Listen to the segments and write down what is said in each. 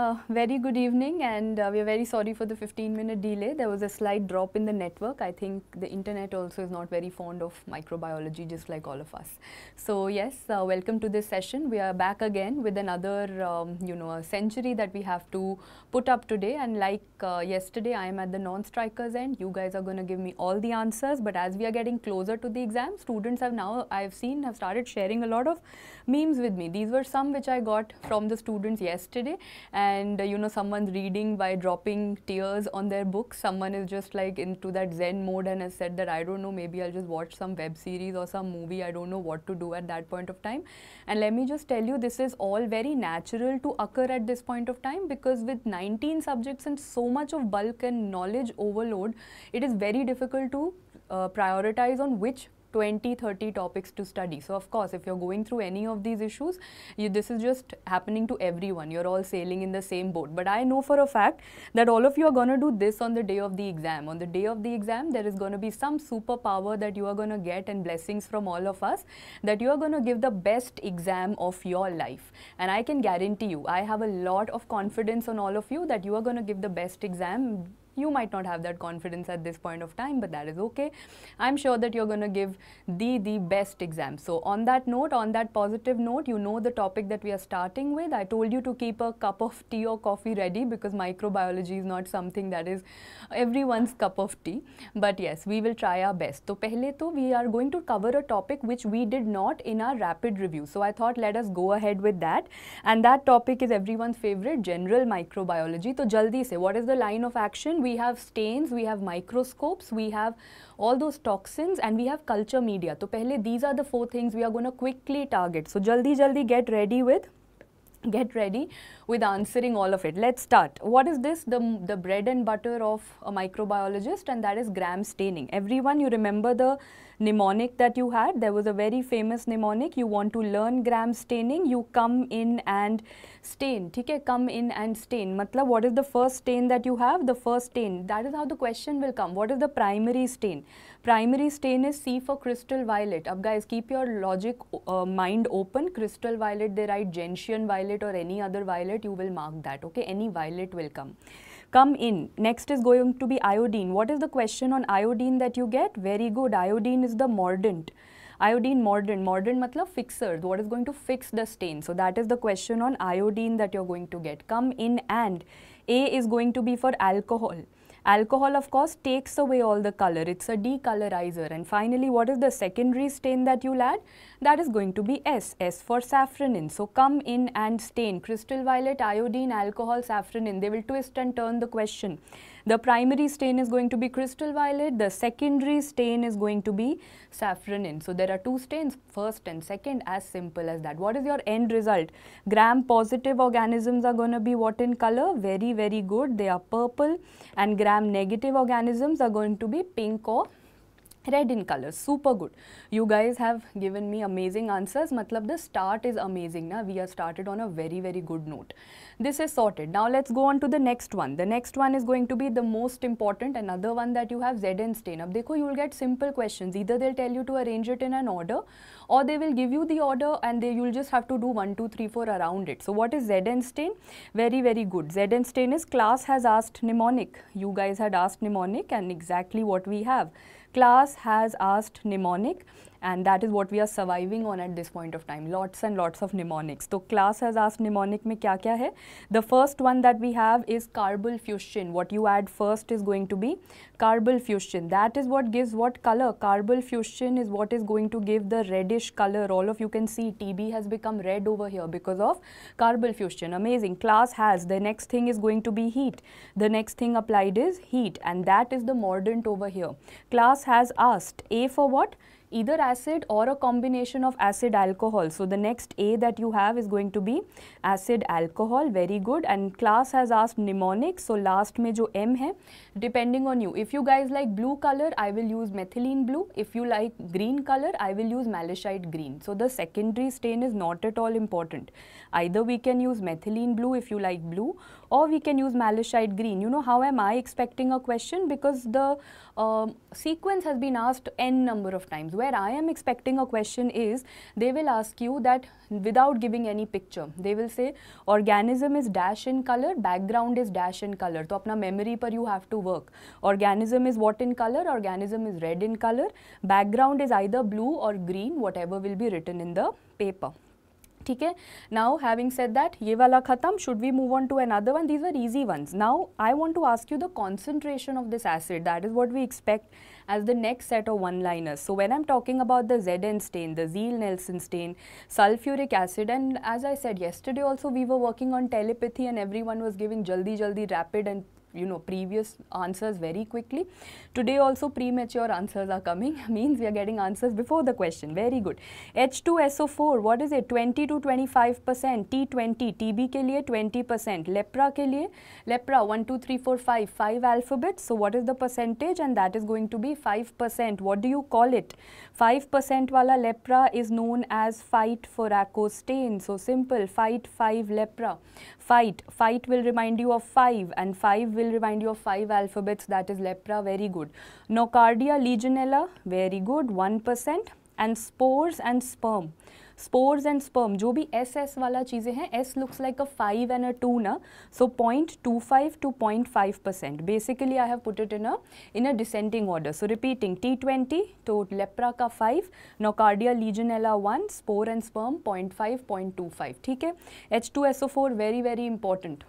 Uh, very good evening and uh, we are very sorry for the 15 minute delay. There was a slight drop in the network. I think the internet also is not very fond of microbiology just like all of us. So yes, uh, welcome to this session. We are back again with another um, you know a century that we have to put up today and like uh, yesterday I am at the non-strikers end. You guys are going to give me all the answers but as we are getting closer to the exam, students have now I've seen have started sharing a lot of memes with me. These were some which I got from the students yesterday and uh, you know someone's reading by dropping tears on their books. Someone is just like into that zen mode and has said that I don't know maybe I'll just watch some web series or some movie. I don't know what to do at that point of time. And let me just tell you this is all very natural to occur at this point of time because with 19 subjects and so much of bulk and knowledge overload, it is very difficult to uh, prioritize on which 20 30 topics to study so of course if you're going through any of these issues you, this is just happening to everyone you're all sailing in the same boat but i know for a fact that all of you are going to do this on the day of the exam on the day of the exam there is going to be some superpower that you are going to get and blessings from all of us that you are going to give the best exam of your life and i can guarantee you i have a lot of confidence on all of you that you are going to give the best exam you might not have that confidence at this point of time, but that is okay. I'm sure that you're going to give the, the best exam. So on that note, on that positive note, you know the topic that we are starting with. I told you to keep a cup of tea or coffee ready because microbiology is not something that is everyone's cup of tea. But yes, we will try our best. So pehle to we are going to cover a topic which we did not in our rapid review. So I thought let us go ahead with that. And that topic is everyone's favorite general microbiology. So jaldi se, what is the line of action? We we have stains, we have microscopes, we have all those toxins and we have culture media. So these are the four things we are going to quickly target. So jaldi jaldi get ready with get ready with answering all of it. Let's start. What is this? The, the bread and butter of a microbiologist and that is gram staining. Everyone you remember the mnemonic that you had. There was a very famous mnemonic. You want to learn gram staining, you come in and stain. Okay, come in and stain. Matlab, what is the first stain that you have? The first stain. That is how the question will come. What is the primary stain? Primary stain is C for crystal violet. Ab guys, keep your logic uh, mind open. Crystal violet, they write gentian violet or any other violet, you will mark that. Okay, any violet will come come in. Next is going to be iodine. What is the question on iodine that you get? Very good. Iodine is the mordant. Iodine mordant. Mordant matlab fixer. What is going to fix the stain? So that is the question on iodine that you're going to get. Come in and A is going to be for alcohol. Alcohol, of course, takes away all the color. It's a decolorizer. And finally, what is the secondary stain that you'll add? That is going to be S, S for safranin. So come in and stain. Crystal violet, iodine, alcohol, safranin. They will twist and turn the question. The primary stain is going to be crystal violet, the secondary stain is going to be saffronin. So there are two stains, first and second, as simple as that. What is your end result? Gram positive organisms are going to be what in color? Very, very good. They are purple and gram negative organisms are going to be pink or red in color super good you guys have given me amazing answers matlab the start is amazing na we are started on a very very good note this is sorted now let's go on to the next one the next one is going to be the most important another one that you have Zn stain up dekho you will get simple questions either they'll tell you to arrange it in an order or they will give you the order and they you'll just have to do 1 2 3 4 around it so what is z and stain very very good z and stain is class has asked mnemonic you guys had asked mnemonic and exactly what we have class has asked mnemonic and that is what we are surviving on at this point of time lots and lots of mnemonics so class has asked mnemonic mein kya kya hai the first one that we have is carbol fusion what you add first is going to be carbol fusion that is what gives what color Carbol fusion is what is going to give the reddish color all of you can see tb has become red over here because of carbol fusion amazing class has the next thing is going to be heat the next thing applied is heat and that is the mordant over here class has asked a for what either acid or a combination of acid alcohol. So the next A that you have is going to be acid alcohol. Very good. And class has asked mnemonic. So last jo M hai, depending on you. If you guys like blue color, I will use methylene blue. If you like green color, I will use malachite green. So the secondary stain is not at all important. Either we can use methylene blue if you like blue or we can use Malachite green. You know, how am I expecting a question? Because the um, sequence has been asked n number of times. Where I am expecting a question is, they will ask you that without giving any picture. They will say, organism is dash in color, background is dash in color. So, apna memory par you have to work. Organism is what in color? Organism is red in color. Background is either blue or green, whatever will be written in the paper. ठीक है now having set that ये वाला खत्म should we move on to another one these are easy one now I want to ask you the concentration of this acid that is what we expect as the next set of one liners so when I am talking about the Z N stain the Ziehl Neelsen stain sulphuric acid and as I said yesterday also we were working on telepathy and everyone was giving जल्दी जल्दी rapid and you know previous answers very quickly. Today also premature answers are coming means we are getting answers before the question very good. H2SO4 what is it 20 to 25 percent T20 TB के लिए 20 percent lepra के लिए lepra 1 2 3 4 5 5 alphabets so what is the percentage and that is going to be 5 percent what do you call it 5 percent वाला lepra is known as fight for acostain so simple fight 5 lepra fight. Fight will remind you of 5 and 5 will remind you of 5 alphabets that is lepra, very good. Nocardia, legionella, very good, 1% and spores and sperm spores and sperm जो भी S S वाला चीज़ें हैं S looks like a five and a two ना so point two five two point five percent basically I have put it in a in a descending order so repeating T twenty तो leprae का five Nocardia Legionella one spore and sperm point five point two five ठीक है H two S O four very very important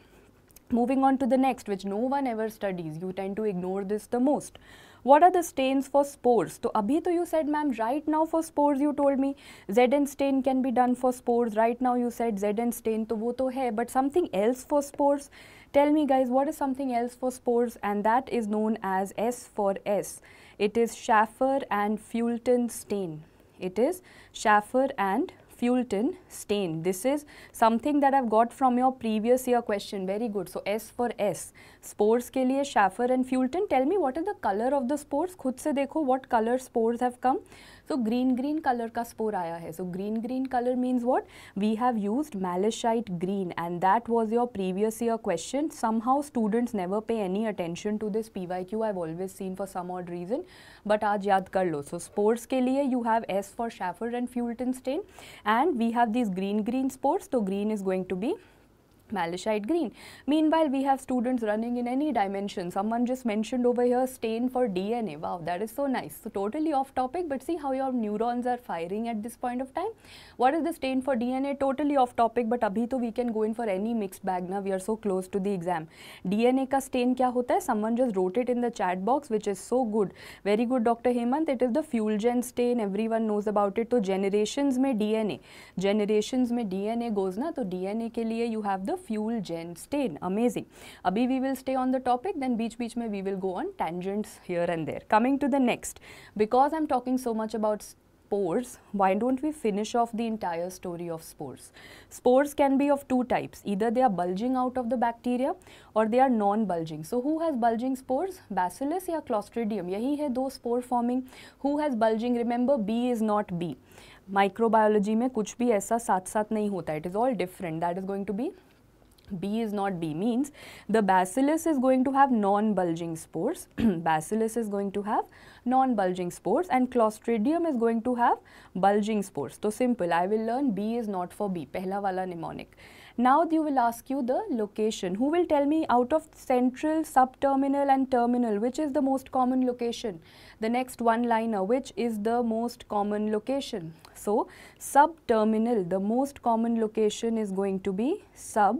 moving on to the next which no one ever studies you tend to ignore this the most What are the stains for spores? So, abhi to you said, ma'am, right now for spores you told me ZN stain can be done for spores. Right now you said ZN stain, to wo to hai, but something else for spores. Tell me guys, what is something else for spores? And that is known as S for S. It is Schaffer and Fulton stain. It is Schaffer and fuel tin stain. This is something that I've got from your previous year question. Very good. So S for S. Spores ke liye shaffer and fuel tin. Tell me what is the color of the spores. khud se dekho what color spores have come. So green green colour का spore आया है so green green colour means what we have use malachite green and that was your previous year question somehow students never pay any attention to this P Y Q I always seen for some odd reason but आज याद कर लो so so, spores के लिए you have S for Schaeffer and Fulton stain and we have this green green spores तो green is going to be malachite green. Meanwhile, we have students running in any dimension. Someone just mentioned over here stain for DNA. Wow, that is so nice. So totally off topic, but see how your neurons are firing at this point of time. What is the stain for DNA? Totally off topic, but abhi to we can go in for any mixed bag now. We are so close to the exam. DNA ka stain kya hota hai? Someone just wrote it in the chat box, which is so good. Very good, Dr. Hemant. It is the fuel gen stain. Everyone knows about it. to generations mein DNA, generations mein DNA goes na. to DNA ke liye you have the fuel gen stain amazing abhi we will stay on the topic then beach beach mein we will go on tangents here and there coming to the next because i'm talking so much about spores, why don't we finish off the entire story of spores? Spores can be of two types. Either they are bulging out of the bacteria or they are non-bulging. So who has bulging spores? Bacillus or Clostridium. Yahi hai do spore forming. Who has bulging? Remember, B is not B. Microbiology mein kuch bhi aisa saath saath nahi hota. It is all different. That is going to be B is not B means the bacillus is going to have non-bulging spores, bacillus is going to have non-bulging spores and clostridium is going to have bulging spores. So simple, I will learn B is not for B, pehla wala mnemonic. Now you will ask you the location. Who will tell me out of central, subterminal and terminal, which is the most common location? The next one liner, which is the most common location? So subterminal, the most common location is going to be sub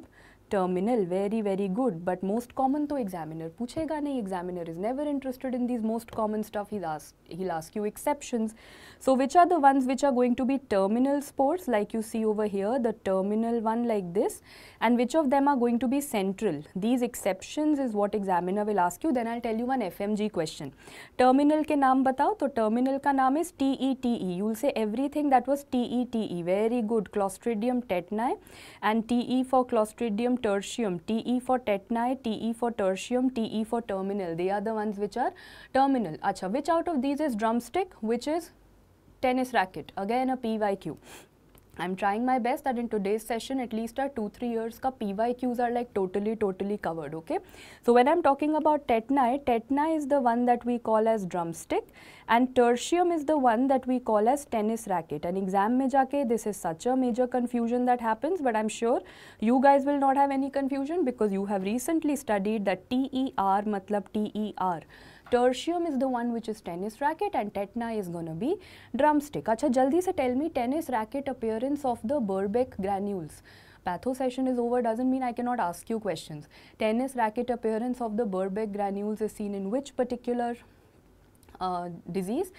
terminal very very good but most common to examiner puchega nahi examiner is never interested in these most common stuff he'll ask he'll ask you exceptions so which are the ones which are going to be terminal sports like you see over here the terminal one like this and which of them are going to be central. These exceptions is what examiner will ask you. Then I'll tell you one FMG question. Terminal ke naam batao. So terminal ka naam is TETE. You'll say everything that was TETE. Very good. Clostridium tetani and TE for Clostridium tertium, TE for tetani, TE for tertium, TE for terminal. They are the ones which are terminal. Acha, which out of these is drumstick? Which is tennis racket? Again a PYQ. I'm trying my best that in today's session, at least our 2-3 years ka PYQs are like totally, totally covered, okay? So when I'm talking about tetna, tetna is the one that we call as drumstick and tertium is the one that we call as tennis racket. And exam mein jaake, this is such a major confusion that happens, but I'm sure you guys will not have any confusion because you have recently studied that TER matlab TER tertium is the one which is tennis racket and tetna is going to be drumstick. Acha, jaldi se tell me tennis racket appearance of the Burbeck granules. Patho session is over doesn't mean I cannot ask you questions. Tennis racket appearance of the Burbeck granules is seen in which particular uh, disease?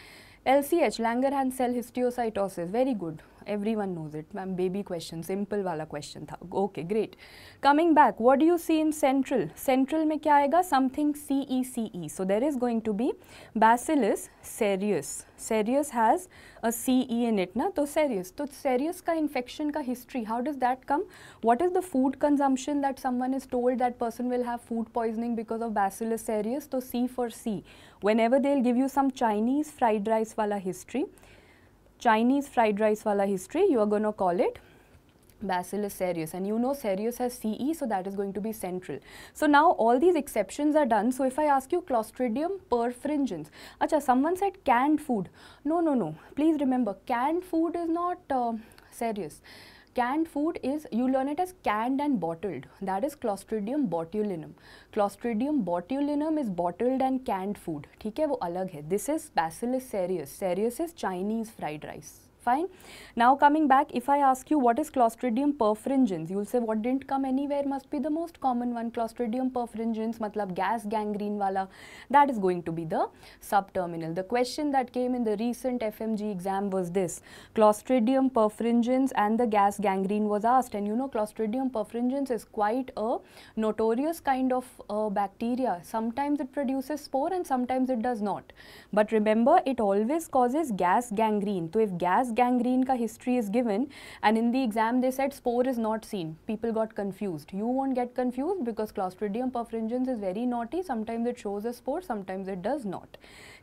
LCH, Langerhans cell histiocytosis, very good everyone knows it ma'am baby question simple wala question okay great coming back what do you see in central central mein kya aega? something cece so there is going to be bacillus cereus. Cereus has a C E in it na to serious to serious ka infection ka history how does that come what is the food consumption that someone is told that person will have food poisoning because of bacillus cereus? So c for c whenever they'll give you some chinese fried rice wala history Chinese fried rice wala history, you are going to call it Bacillus cereus and you know cereus has CE so that is going to be central. So now all these exceptions are done. So if I ask you Clostridium perfringens, acha someone said canned food. No, no, no. Please remember canned food is not uh, cereus. Canned food is, you learn it as canned and bottled. That is Clostridium botulinum. Clostridium botulinum is bottled and canned food. Okay, है different. This is Bacillus cereus. Cereus is Chinese fried rice. Fine. Now coming back, if I ask you what is Clostridium perfringens, you'll say what didn't come anywhere must be the most common one. Clostridium perfringens, matlab gas gangrene wala, that is going to be the subterminal. The question that came in the recent FMG exam was this, Clostridium perfringens and the gas gangrene was asked and you know Clostridium perfringens is quite a notorious kind of uh, bacteria. Sometimes it produces spore and sometimes it does not. But remember, it always causes gas gangrene. So if gas gangrene ka history is given and in the exam they said spore is not seen. People got confused. You won't get confused because Clostridium perfringens is very naughty. Sometimes it shows a spore, sometimes it does not.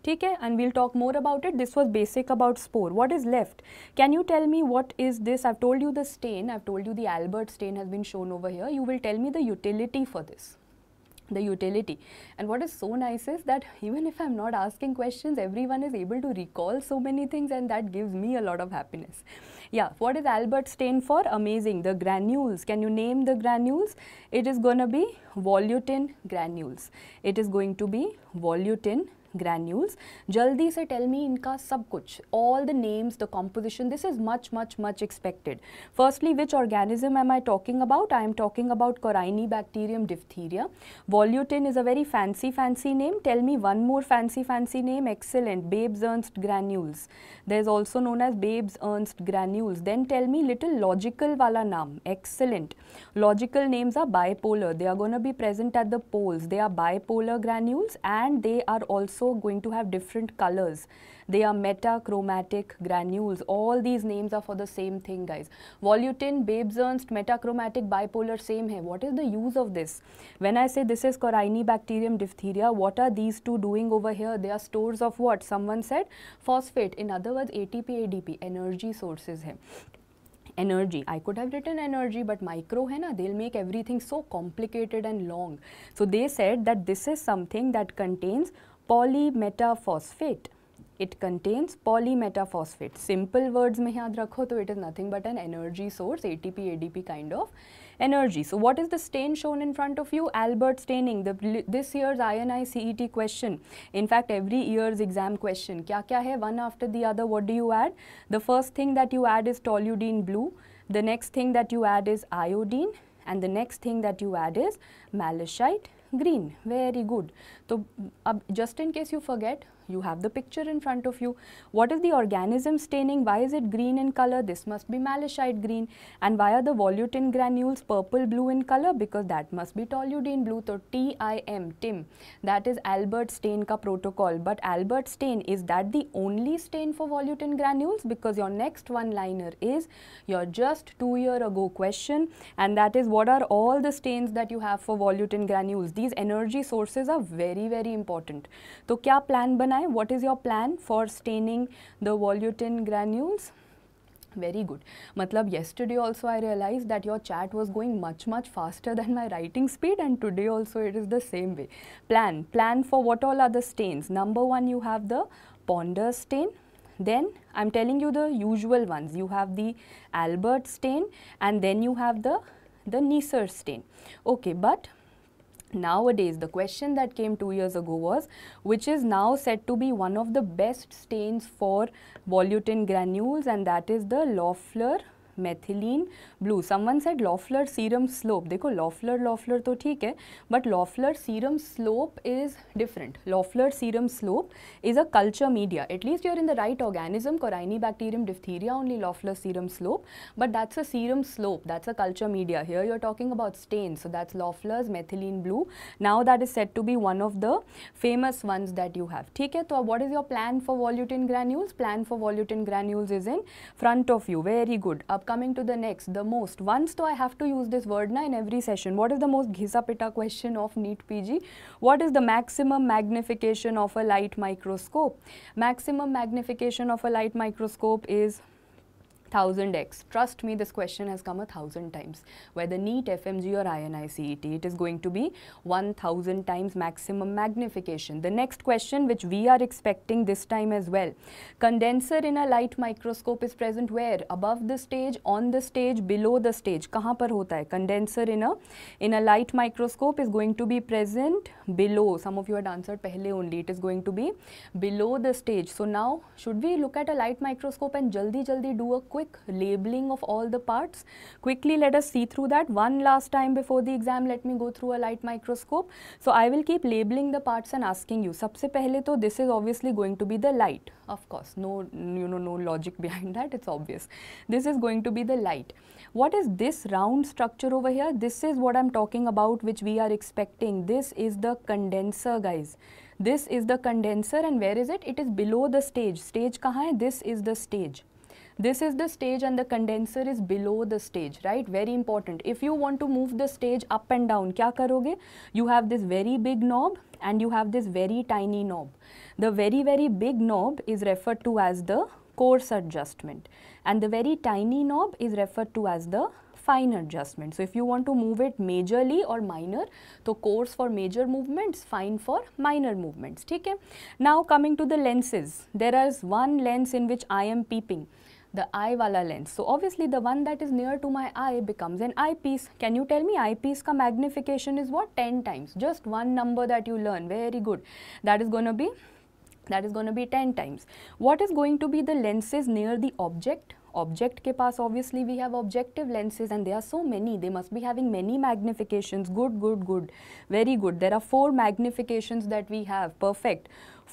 Okay, and we'll talk more about it. This was basic about spore. What is left? Can you tell me what is this? I've told you the stain. I've told you the Albert stain has been shown over here. You will tell me the utility for this the utility and what is so nice is that even if i'm not asking questions everyone is able to recall so many things and that gives me a lot of happiness yeah what is albert stain for amazing the granules can you name the granules it is going to be volutin granules it is going to be volutin granules jaldi se tell me inka sab kuch all the names the composition this is much much much expected firstly which organism am i talking about i am talking about corynebacterium diphtheria volutin is a very fancy fancy name tell me one more fancy fancy name excellent babes ernst granules there is also known as babes ernst granules then tell me little logical wala naam excellent logical names are bipolar they are going to be present at the poles they are bipolar granules and they are also also going to have different colors. They are metachromatic granules. All these names are for the same thing, guys. Volutin, Babes-Ernst, metachromatic, bipolar, same hai. What is the use of this? When I say this is Corynebacterium diphtheria, what are these two doing over here? They are stores of what? Someone said phosphate. In other words, ATP, ADP, energy sources hai. energy. I could have written energy, but micro hai na, they'll make everything so complicated and long. So they said that this is something that contains polymetaphosphate. It contains polymetaphosphate. Simple words mein yaad rakho, to it is nothing but an energy source, ATP, ADP kind of energy. So what is the stain shown in front of you? Albert staining, the, this year's I.N.I.C.E.T question. In fact, every year's exam question. Kya kya hai? One after the other, what do you add? The first thing that you add is toluidine blue. The next thing that you add is iodine. And the next thing that you add is malachite green very good so अब just in case you forget you have the picture in front of you. What is the organism staining? Why is it green in color? This must be malachite green. And why are the volutin granules purple blue in color? Because that must be toluidine blue. So TIM, TIM, that is Albert stain ka protocol. But Albert stain, is that the only stain for volutin granules? Because your next one liner is your just two year ago question and that is what are all the stains that you have for volutin granules. These energy sources are very very important. So, क्या plan बनाए what is your plan for staining the volutin granules very good matlab yesterday also i realized that your chat was going much much faster than my writing speed and today also it is the same way plan plan for what all are the stains number one you have the ponder stain then i'm telling you the usual ones you have the albert stain and then you have the the Neisser stain okay but nowadays the question that came two years ago was which is now said to be one of the best stains for volutin granules and that is the loeffler methylene blue someone said Loeffler serum slope देखो Loeffler Loeffler तो ठीक है but Loeffler serum slope is different Loeffler serum slope is a culture media at least you are in the right organism Corynebacterium diphtheriae only Loeffler serum slope but that's a serum slope that's a culture media here you are talking about stain so that's Loeffler's methylene blue now that is set to B one of the famous ones that you have ठीक है तो what is your plan for volutin granules plan for volutin granules is in front of you very good अब coming to the next, the most. Once though I have to use this word na in every session. What is the most ghisa pita question of NEET PG? What is the maximum magnification of a light microscope? Maximum magnification of a light microscope is 1000x. Trust me, this question has come a thousand times. Whether NEET, FMG or INICET, it is going to be 1000 times maximum magnification. The next question which we are expecting this time as well. Condenser in a light microscope is present where? Above the stage, on the stage, below the stage. कहाँ पर होता है? Condenser in a, in a light microscope is going to be present below. Some of you had answered पहले only. It is going to be below the stage. So now, should we look at a light microscope and jaldi jaldi do a quick quick labeling of all the parts. Quickly let us see through that one last time before the exam let me go through a light microscope. So I will keep labeling the parts and asking you. Sabse pehle to this is obviously going to be the light of course no you know no logic behind that it's obvious. This is going to be the light. What is this round structure over here? This is what I'm talking about which we are expecting. This is the condenser guys. This is the condenser and where is it? It is below the stage. Stage kahan hai? This is the stage. This is the stage and the condenser is below the stage, right? Very important. If you want to move the stage up and down, kya karoge? You have this very big knob and you have this very tiny knob. The very, very big knob is referred to as the coarse adjustment and the very tiny knob is referred to as the fine adjustment. So if you want to move it majorly or minor, so coarse for major movements, fine for minor movements. Okay? Now coming to the lenses, there is one lens in which I am peeping the eye wala lens. So obviously the one that is near to my eye becomes an eyepiece. Can you tell me eyepiece ka magnification is what? 10 times. Just one number that you learn. Very good. That is going to be that is going to be 10 times. What is going to be the lenses near the object? object ke paas obviously we have objective lenses and there are so many they must be having many magnifications good good good very good there are four magnifications that we have perfect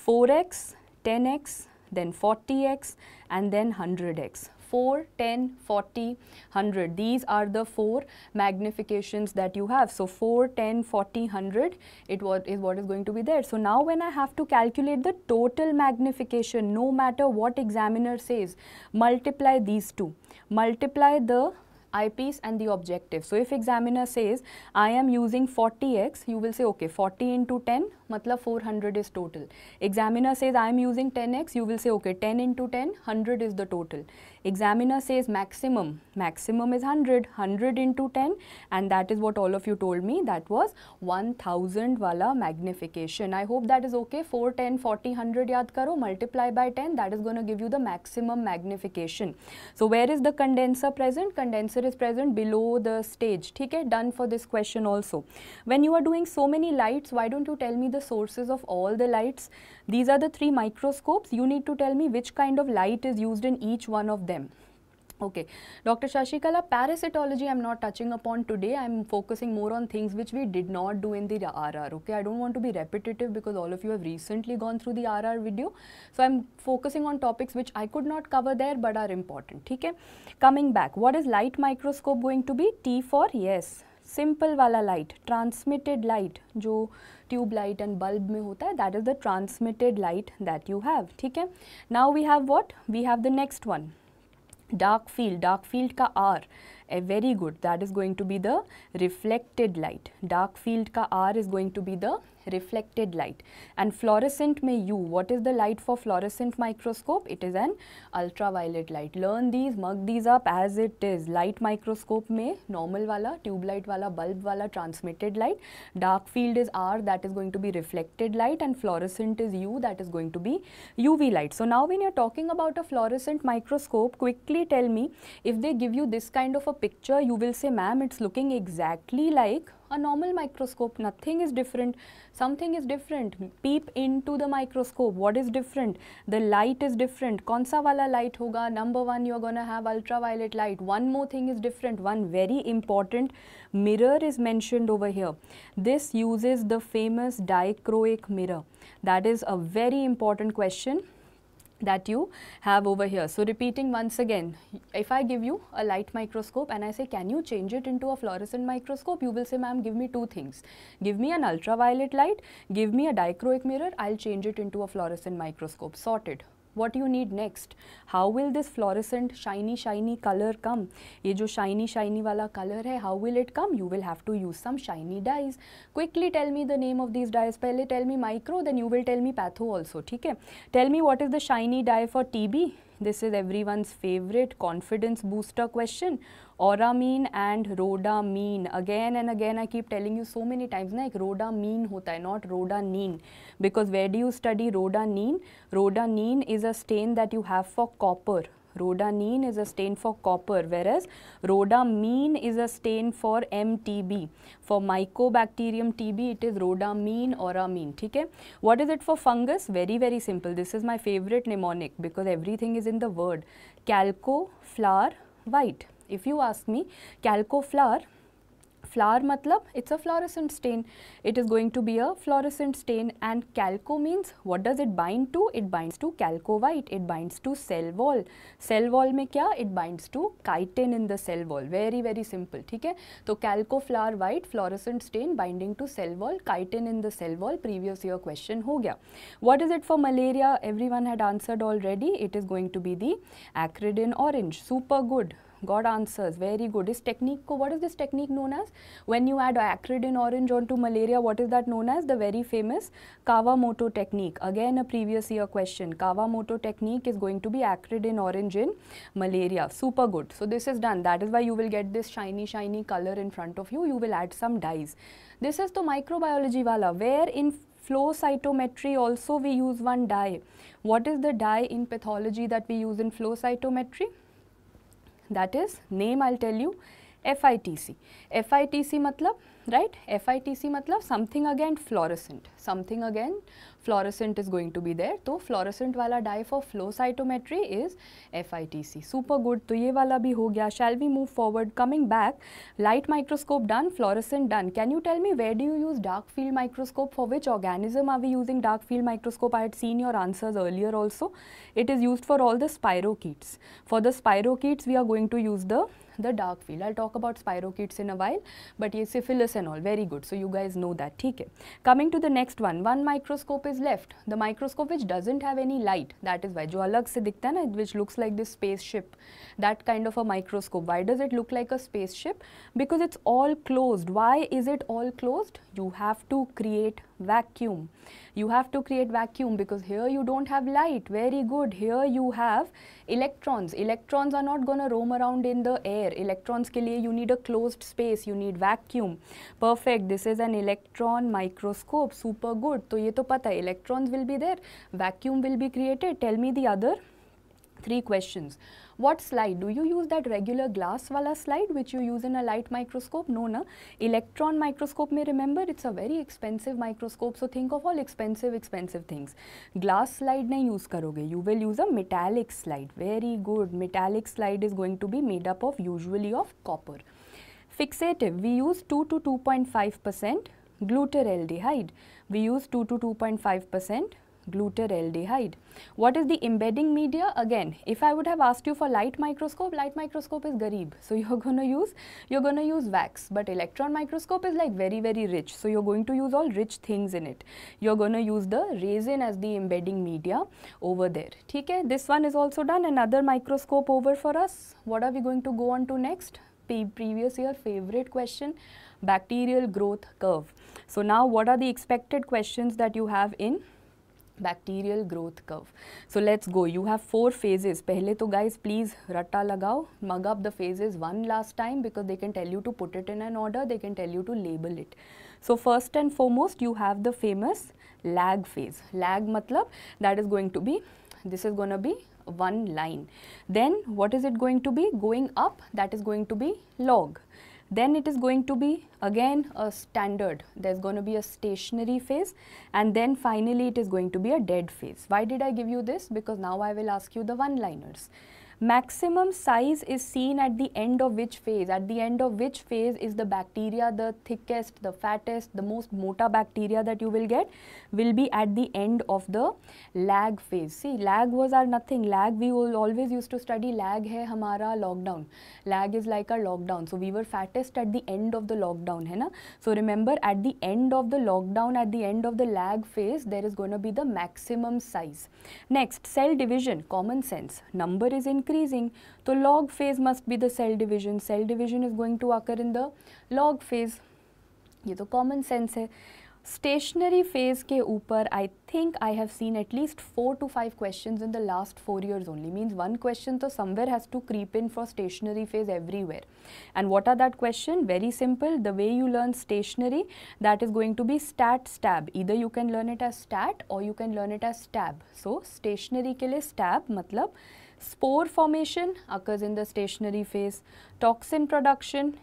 4x 10x then 40x and then 100x. 4, 10, 40, 100. These are the four magnifications that you have. So 4, 10, 40, 100 it what is what is going to be there. So now when I have to calculate the total magnification, no matter what examiner says, multiply these two. Multiply the eyepiece and the objective. So if examiner says I am using 40x, you will say okay 40 into 10 matlab 400 is total. Examiner says I am using 10x, you will say okay 10 into 10, 100 is the total. Examiner says maximum. Maximum is 100. 100 into 10 and that is what all of you told me. That was 1000 wala magnification. I hope that is okay. 4, 10, 40, 100 yaad karo. Multiply by 10. That is going to give you the maximum magnification. So where is the condenser present? Condenser is present below the stage. Okay, done for this question also. When you are doing so many lights, why don't you tell me the sources of all the lights? These are the three microscopes. You need to tell me which kind of light is used in each one of them. Okay, Dr. Shashikala, parasitology I'm not touching upon today. I'm focusing more on things which we did not do in the RR. Okay, I don't want to be repetitive because all of you have recently gone through the RR video. So I'm focusing on topics which I could not cover there but are important. Okay, coming back, what is light microscope going to be? T for yes, simple वाला light transmitted light जो tube light and bulb में होता है that is the transmitted light that you have ठीक है now we have what we have the next one dark field dark field का R a very good that is going to be the reflected light dark field का R is going to be the reflected light. And fluorescent may U, what is the light for fluorescent microscope? It is an ultraviolet light. Learn these, mug these up as it is. Light microscope may normal wala, tube light wala, bulb wala, transmitted light. Dark field is R that is going to be reflected light and fluorescent is U that is going to be UV light. So now when you are talking about a fluorescent microscope, quickly tell me if they give you this kind of a picture, you will say ma'am it's looking exactly like a normal microscope nothing is different something is different peep into the microscope what is different the light is different Konsa wala light hoga number one you are going to have ultraviolet light one more thing is different one very important mirror is mentioned over here this uses the famous dichroic mirror that is a very important question that you have over here. So repeating once again, if I give you a light microscope and I say, can you change it into a fluorescent microscope? You will say, ma'am, give me two things. Give me an ultraviolet light, give me a dichroic mirror, I'll change it into a fluorescent microscope. Sorted what you need next how will this fluorescent shiny shiny color come ye jo shiny shiny wala color hai how will it come you will have to use some shiny dyes quickly tell me the name of these dyes pehle tell me micro then you will tell me patho also theek hai tell me what is the shiny dye for tb this is everyone's favorite confidence booster question auramine and rhodamine and and again. I keep telling you so many times ना rhodamine rhodamine होता है rhodanine. Because where do you study rhodanine? Rhodanine is a stain that you have for copper. Rhodanine is a stain for copper, whereas rhodamine is a stain for MTB. For Mycobacterium TB, it is rhodamine or amine. Okay? What is it for fungus? Very, very simple. This is my favorite mnemonic because everything is in the word. Calco, flower, white if you ask me calco flower flower matlab it's a fluorescent stain it is going to be a fluorescent stain and calco means what does it bind to it binds to calco white it binds to cell wall cell wall mein kya it binds to chitin in the cell wall very very simple theek hai to calco flower white fluorescent stain binding to cell wall chitin in the cell wall previous year question ho gaya what is it for malaria everyone had answered already it is going to be the acridine orange super good got answers very good this technique what is this technique known as when you add acridine orange onto malaria what is that known as the very famous kawamoto technique again a previous year question kawamoto technique is going to be acridine orange in malaria super good so this is done that is why you will get this shiny shiny color in front of you you will add some dyes this is the microbiology wala where in flow cytometry also we use one dye what is the dye in pathology that we use in flow cytometry that is name I tell you F I T C F I T C मतलब right FITC matlab something again fluorescent something again fluorescent is going to be there So fluorescent वाला dye for flow cytometry is FITC super good So ye वाला bhi ho gaya. shall we move forward coming back light microscope done fluorescent done can you tell me where do you use dark field microscope for which organism are we using dark field microscope I had seen your answers earlier also it is used for all the spirochetes for the spirochetes we are going to use the the dark field I'll talk about spirochetes in a while but ye syphilis and all. Very good. So you guys know that. Okay. Coming to the next one. One microscope is left. The microscope which doesn't have any light. That is why. Jo alag se dikhta na, which looks like this spaceship. That kind of a microscope. Why does it look like a spaceship? Because it's all closed. Why is it all closed? You have to create vacuum you have to create vacuum because here you don't have light very good here you have electrons electrons are not going to roam around in the air electrons ke liye you need a closed space you need vacuum perfect this is an electron microscope super good to ye to pata electrons will be there vacuum will be created tell me the other three questions What slide? Do you use that regular glass wala slide which you use in a light microscope? No, na. Electron microscope may remember it's a very expensive microscope. So think of all expensive, expensive things. Glass slide na use karoge. You will use a metallic slide. Very good. Metallic slide is going to be made up of usually of copper. Fixative, we use 2 to 2.5 percent glutaraldehyde. We use 2 to 2.5 percent glutaraldehyde. What is the embedding media? Again, if I would have asked you for light microscope, light microscope is garib. So you're going to use, you're going to use wax. But electron microscope is like very, very rich. So you're going to use all rich things in it. You're going to use the resin as the embedding media over there. Okay, this one is also done. Another microscope over for us. What are we going to go on to next? previous year favorite question bacterial growth curve. So now what are the expected questions that you have in bacterial growth curve. So let's go. You have four phases. Pehle to guys, please ratta lagao. Mug up the phases one last time because they can tell you to put it in an order. They can tell you to label it. So first and foremost, you have the famous lag phase. Lag matlab, that is going to be, this is going to be one line. Then what is it going to be? Going up, that is going to be log. Then it is going to be again a standard, there is going to be a stationary phase and then finally it is going to be a dead phase. Why did I give you this? Because now I will ask you the one-liners maximum size is seen at the end of which phase at the end of which phase is the bacteria the thickest the fattest the most mota bacteria that you will get will be at the end of the lag phase see lag was our nothing lag we always used to study lag hai hamara lockdown lag is like a lockdown so we were fattest at the end of the lockdown hai na so remember at the end of the lockdown at the end of the lag phase there is going to be the maximum size next cell division common sense number is in increasing. So तो log phase must be the cell division. Cell division is going to occur in the log phase. ये तो common sense है stationary phase के ऊपर I think I have seen at least four to five question in the last four years only means one question तो somewhere has to creep in for stationary phase everywhere and what are that question very simple the way you learn stationary that is going to be stat stab इधर you can learn it as stat और you can learn it as stab so stationary के लिए stab मतलब Spore formation occurs in the stationary phase. Toxin production,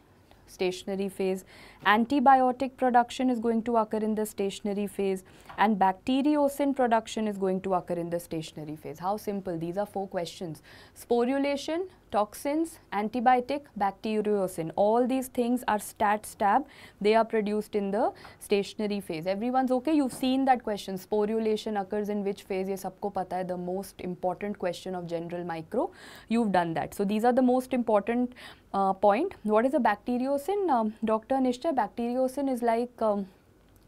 stationary phase antibiotic production is going to occur in the stationary phase and bacteriocin production is going to occur in the stationary phase. How simple, these are four questions. Sporulation, toxins, antibiotic, bacteriocin, all these things are stat stab, they are produced in the stationary phase. Everyone's okay, you've seen that question, sporulation occurs in which phase, ye sabko pata hai, the most important question of general micro, you've done that. So these are the most important uh, point. What is a bacteriocin? Um, Dr. Nishcha, bacteriocin is like um,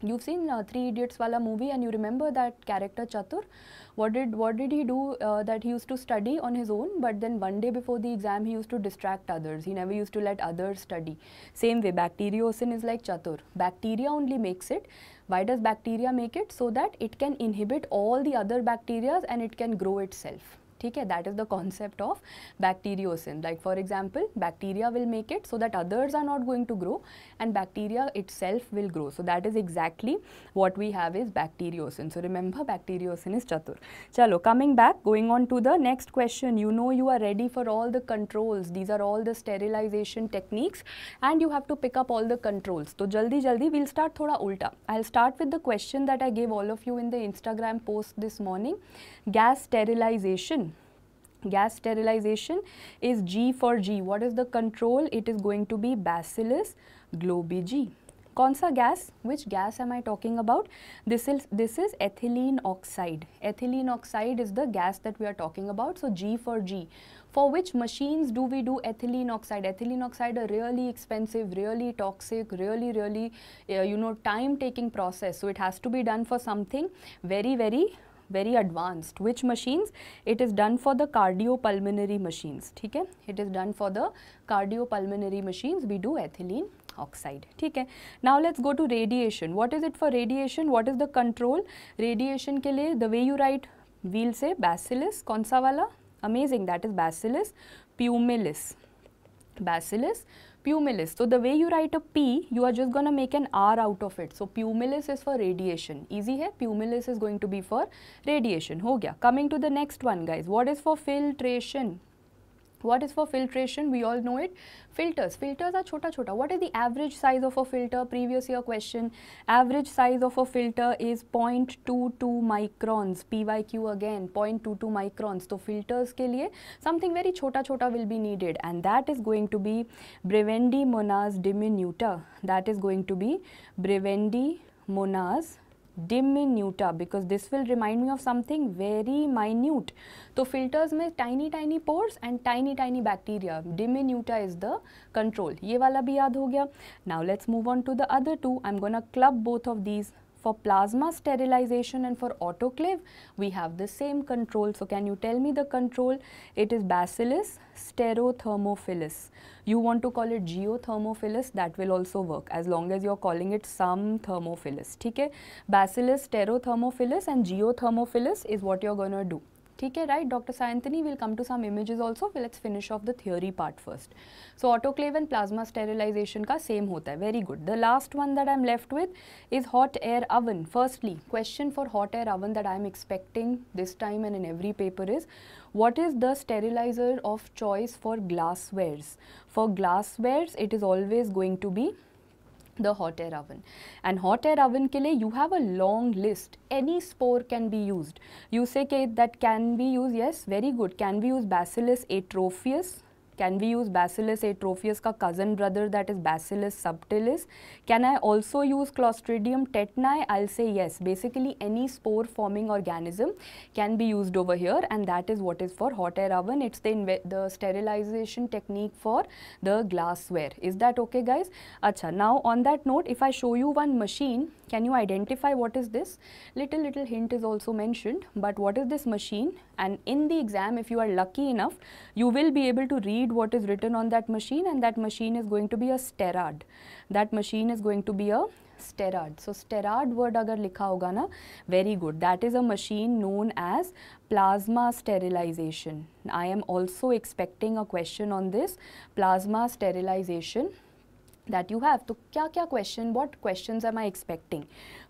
you've seen uh, three idiots wala movie and you remember that character chatur what did what did he do uh, that he used to study on his own but then one day before the exam he used to distract others he never used to let others study same way bacteriocin is like chatur bacteria only makes it why does bacteria make it so that it can inhibit all the other bacteria and it can grow itself ठीक है that is the concept of bacteriocin like for example bacteria will make it so that others are not going to grow and bacteria itself will grow so that is exactly what we have is bacteriocin so remember bacteriocin is चतुर चलो coming back going on to the next question you know you are ready for all the controls these are all the sterilisation techniques and you have to pick up all the controls तो जल्दी जल्दी will start थोड़ा उल्टा I start with the question that I gave all of you in the Instagram post this morning gas sterilisation gas sterilization is G for G. What is the control? It is going to be Bacillus globi G. gas? Which gas am I talking about? This is this is Ethylene oxide ethylene oxide ethylene oxide is the gas that we are talking g for which machines do we do ethylene oxide ethylene oxide are really expensive really toxic really really uh, you know time taking process so it has to be done for something very very very advanced which machines it is done for the cardiopulmonary machines Okay. it is done for the cardiopulmonary machines we do ethylene oxide Okay. now let's go to radiation what is it for radiation what is the control radiation ke liye the way you write will say bacillus Konsa wala amazing that is bacillus pumilis, bacillus Pumilis. So the way you write a P, you are just going to make an R out of it. So Pumilis is for radiation. Easy hai? Pumilis is going to be for radiation. Ho gaya. Coming to the next one guys. What is for filtration? what is for filtration we all know it filters filters are chota chota what is the average size of a filter previous year question average size of a filter is 0.22 microns pyq again 0.22 microns so filters ke liye something very chota chota will be needed and that is going to be brevendi monas diminuta that is going to be brevendi monas diminuta because this will remind me of something very minute. So filters में tiny tiny pores and tiny tiny bacteria. Diminuta is the control. ये वाला भी Now let's move on to the other two. I'm gonna club both of these. For plasma sterilization and for autoclave, we have the same control. So can you tell me the control? It is Bacillus stereothermophilus you want to call it geothermophilus that will also work as long as you're calling it some thermophilus okay bacillus pterothermophilus and geothermophilus is what you're gonna do okay right dr Sayanthani, we'll come to some images also let's finish off the theory part first so autoclave and plasma sterilization ka same hota hai. very good the last one that i'm left with is hot air oven firstly question for hot air oven that i'm expecting this time and in every paper is what is the sterilizer of choice for glasswares for glasswares it is always going to be the hot air oven and hot air oven ke liye you have a long list any spore can be used you say that can be used yes very good can be used bacillus atrophius can we use Bacillus atrophius ka cousin brother that is Bacillus subtilis? Can I also use Clostridium tetani? I'll say yes. Basically any spore forming organism can be used over here and that is what is for hot air oven. It's the, the sterilization technique for the glassware. Is that okay guys? Acha, now on that note if I show you one machine can you identify what is this? Little little hint is also mentioned but what is this machine? and in the exam if you are lucky enough you will be able to read what is written on that machine and that machine is going to be a sterad that machine is going to be a sterad so sterad word agar likha hoga na very good that is a machine known as plasma sterilization i am also expecting a question on this plasma sterilization that you have. So, kya kya question, what questions am I expecting?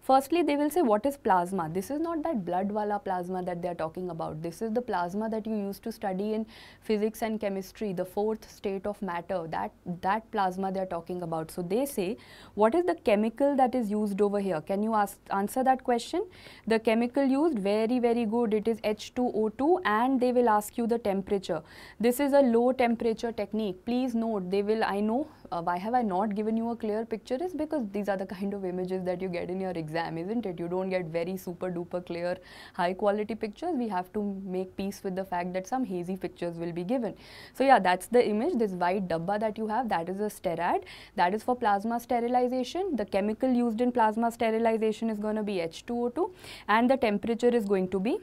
Firstly, they will say what is plasma? This is not that blood wala plasma that they are talking about. This is the plasma that you used to study in physics and chemistry, the fourth state of matter, that, that plasma they are talking about. So they say, what is the chemical that is used over here? Can you ask, answer that question? The chemical used, very, very good. It is H2O2 and they will ask you the temperature. This is a low temperature technique. Please note, they will, I know, uh, why have I not given you a clear picture is because these are the kind of images that you get in your exam exam, isn't it? You don't get very super duper clear, high quality pictures. We have to make peace with the fact that some hazy pictures will be given. So yeah, that's the image. This white dabba that you have, that is a sterad. That is for plasma sterilization. The chemical used in plasma sterilization is going to be H2O2 and the temperature is going to be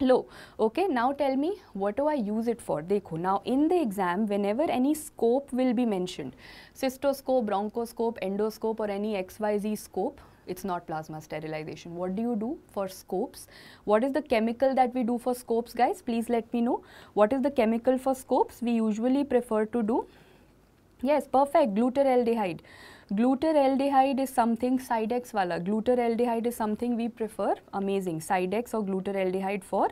low okay now tell me what do i use it for dekho now in the exam whenever any scope will be mentioned cystoscope bronchoscope endoscope or any xyz scope it's not plasma sterilization. What do you do for scopes? What is the chemical that we do for scopes guys? Please let me know. What is the chemical for scopes? We usually prefer to do Yes, perfect. Glutaraldehyde. Glutaraldehyde is something Cydex wala. Glutaraldehyde is something we prefer. Amazing. Cydex or glutaraldehyde for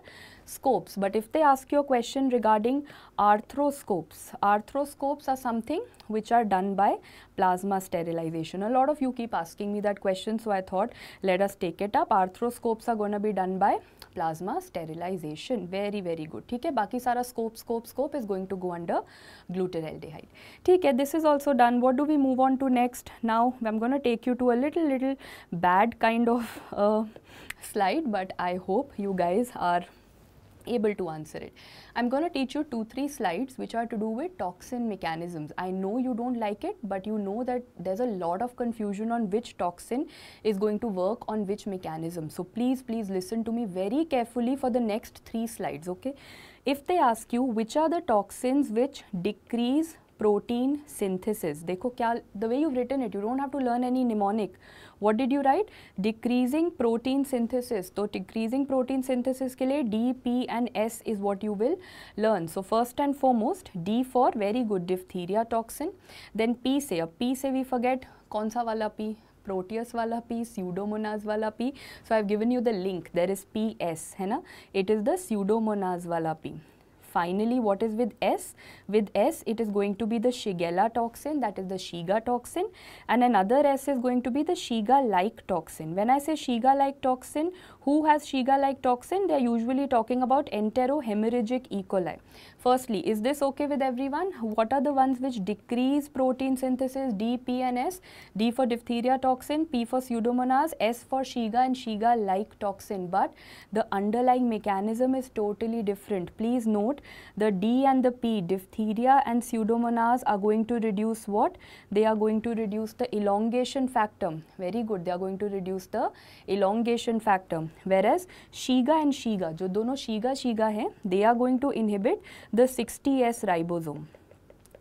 scopes. But if they ask you a question regarding arthroscopes, arthroscopes are something which are done by plasma sterilization. A lot of you keep asking me that question, so I thought let us take it up. Arthroscopes are going to be done by plasma sterilization. Very, very good. Okay, baki बाकी scope, scope, scope is going to go under glutaraldehyde. Okay, this is also done. What do we move on to next? Now I'm going to take you to a little, little bad kind of uh, slide, but I hope you guys are able to answer it. I'm going to teach you two, three slides which are to do with toxin mechanisms. I know you don't like it, but you know that there's a lot of confusion on which toxin is going to work on which mechanism. So please, please listen to me very carefully for the next three slides, okay? If they ask you which are the toxins which decrease protein synthesis, dekho kya, the way you've written it, you don't have to learn any mnemonic what did you write decreasing protein synthesis so decreasing protein synthesis ke liye d p and s is what you will learn so first and foremost d for very good diphtheria toxin then p say, a P p we forget kaun sa wala p proteus wala p pseudomonas wala p so i have given you the link there is ps hai na it is the pseudomonas wala p finally, what is with S? With S, it is going to be the Shigella toxin, that is the Shiga toxin, and another S is going to be the Shiga-like toxin. When I say Shiga-like toxin, who has Shiga-like toxin? They're usually talking about enterohemorrhagic E. coli. Firstly, is this okay with everyone? What are the ones which decrease protein synthesis? D, P and S. D for diphtheria toxin, P for pseudomonas, S for Shiga and Shiga-like toxin. But the underlying mechanism is totally different. Please note the D and the P, diphtheria and pseudomonas are going to reduce what? They are going to reduce the elongation factor. Very good. They are going to reduce the elongation factor. Whereas Shiga and Shiga जो दोनों Shiga Shiga हैं they are going to inhibit the sixty S ribosome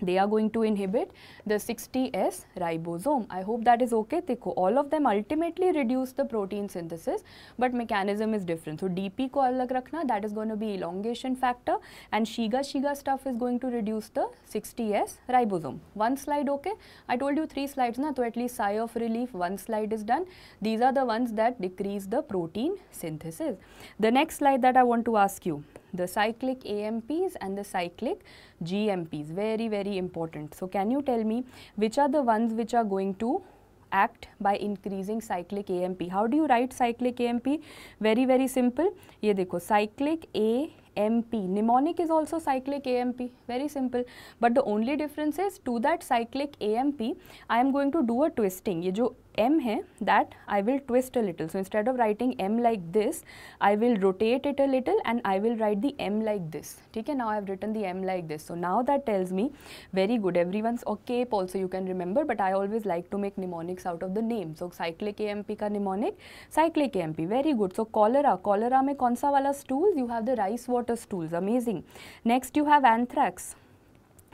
they are going to inhibit the 60S ribosome. I hope that is okay. Dekho, all of them ultimately reduce the protein synthesis, but mechanism is different. So, DP ko alag rakhna, that is going to be elongation factor and Shiga Shiga stuff is going to reduce the 60S ribosome. One slide okay. I told you three slides na, so at least sigh of relief one slide is done. These are the ones that decrease the protein synthesis. The next slide that I want to ask you, the cyclic AMPs and the cyclic GMPs, very, very important. So, can you tell me which are the ones which are going to act by increasing cyclic AMP? How do you write cyclic AMP? Very, very simple. Ye dekho, cyclic AMP. Mnemonic is also cyclic AMP, very simple. But the only difference is to that cyclic AMP, I am going to do a twisting. ये जो m hai that I will twist a little. So, instead of writing m like this, I will rotate it a little and I will write the m like this. Okay, now I have written the m like this. So, now that tells me very good everyone's okay. also you can remember but I always like to make mnemonics out of the name. So, cyclic AMP ka mnemonic, cyclic AMP very good. So, cholera, cholera mein kaun sa wala stools? You have the rice water stools amazing. Next you have anthrax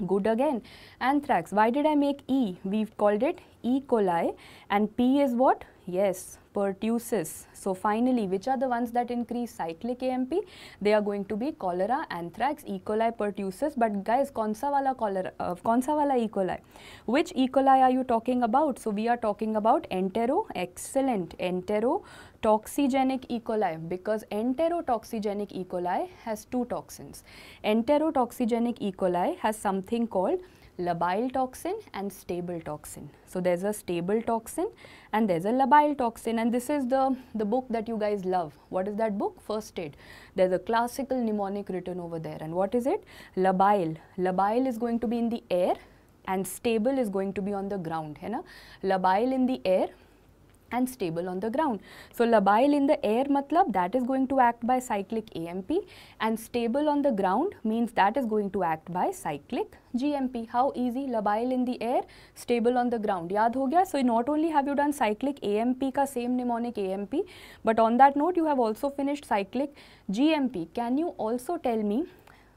good again. Anthrax, why did I make E? We've called it E. coli and P is what? Yes, pertussis. So finally, which are the ones that increase cyclic AMP? They are going to be cholera, anthrax, E. coli, pertussis. But guys, konsa wala cholera, uh, konsa wala E. coli? Which E. coli are you talking about? So we are talking about entero, excellent, entero toxigenic E. coli because enterotoxigenic E. coli has two toxins. Enterotoxigenic E. coli has something called labile toxin and stable toxin. So there's a stable toxin and there's a labile toxin and this is the, the book that you guys love. What is that book? First Aid. There's a classical mnemonic written over there and what is it? Labile. Labile is going to be in the air and stable is going to be on the ground. Hai na? Labile in the air and stable on the ground. So labile in the air matlab that is going to act by cyclic AMP and stable on the ground means that is going to act by cyclic GMP. How easy labile in the air, stable on the ground. Yaad ho gaya. So not only have you done cyclic AMP ka same mnemonic AMP but on that note you have also finished cyclic GMP. Can you also tell me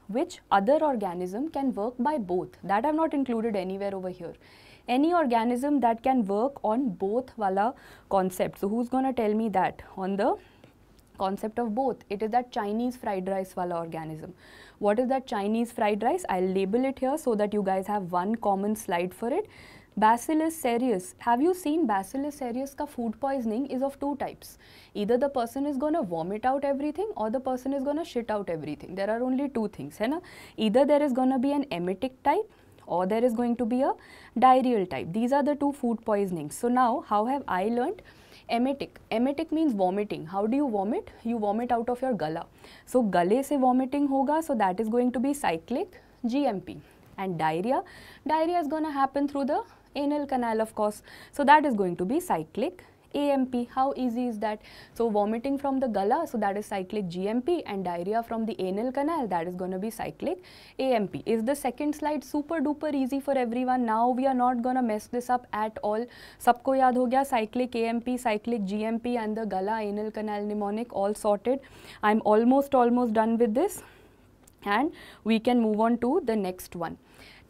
which other organism can work by both? That I have not included anywhere over here any organism that can work on both wala concept. So who's going to tell me that on the concept of both? It is that Chinese fried rice wala organism. What is that Chinese fried rice? I'll label it here so that you guys have one common slide for it. Bacillus cereus. Have you seen Bacillus cereus ka food poisoning is of two types. Either the person is going to vomit out everything or the person is going to shit out everything. There are only two things. Hai na? Either there is going to be an emetic type or there is going to be a diarrheal type. These are the two food poisonings. So now how have I learnt? emetic emetic means vomiting how do you vomit you vomit out of your gala so gale se vomiting hoga so that is going to be cyclic gmp and diarrhea diarrhea is going to happen through the anal canal of course so that is going to be cyclic AMP. How easy is that? So vomiting from the gala, so that is cyclic GMP and diarrhea from the anal canal, that is going to be cyclic AMP. Is the second slide super duper easy for everyone? Now we are not going to mess this up at all. Sabko yaad ho gaya, cyclic AMP, cyclic GMP and the gala anal canal mnemonic all sorted. I'm almost almost done with this and we can move on to the next one.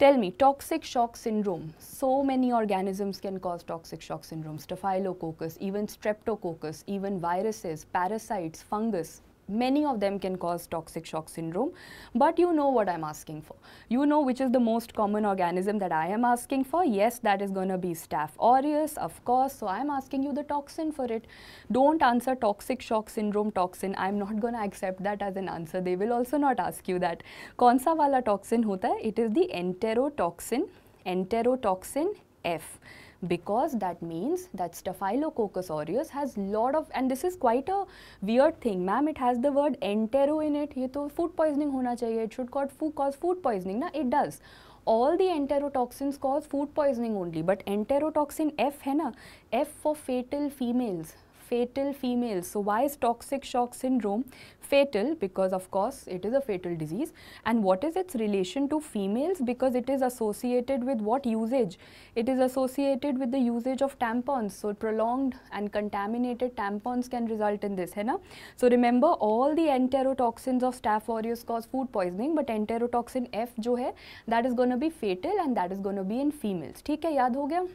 Tell me, toxic shock syndrome. So many organisms can cause toxic shock syndrome. Staphylococcus, even streptococcus, even viruses, parasites, fungus many of them can cause toxic shock syndrome but you know what i'm asking for you know which is the most common organism that i am asking for yes that is going to be staph aureus of course so i'm asking you the toxin for it don't answer toxic shock syndrome toxin i'm not going to accept that as an answer they will also not ask you that Konsa wala toxin hota hai it is the enterotoxin enterotoxin f because that means that Staphylococcus aureus has lot of and this is quite a weird thing ma'am it has the word entero in it ये तो food poisoning hona चाहिए it should cause food cause food poisoning na? it does all the enterotoxins cause food poisoning only but enterotoxin F है ना F for fatal females fatal females so why is toxic shock syndrome fatal because of course it is a fatal disease and what is its relation to females because it is associated with what usage? It is associated with the usage of tampons. So prolonged and contaminated tampons can result in this, hai na? So remember all the enterotoxins of staph aureus cause food poisoning but enterotoxin F जो है that is going to be fatal and that is going to be in females. ठीक है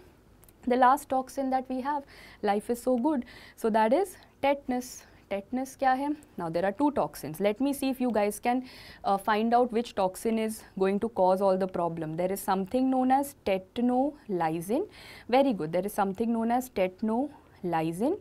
The last toxin that we have, life is so good. So that is tetanus tetanus kya hai? Now there are two toxins. Let me see if you guys can uh, find out which toxin is going to cause all the problem. There is something known as tetanolysin. Very good. There is something known as tetanolysin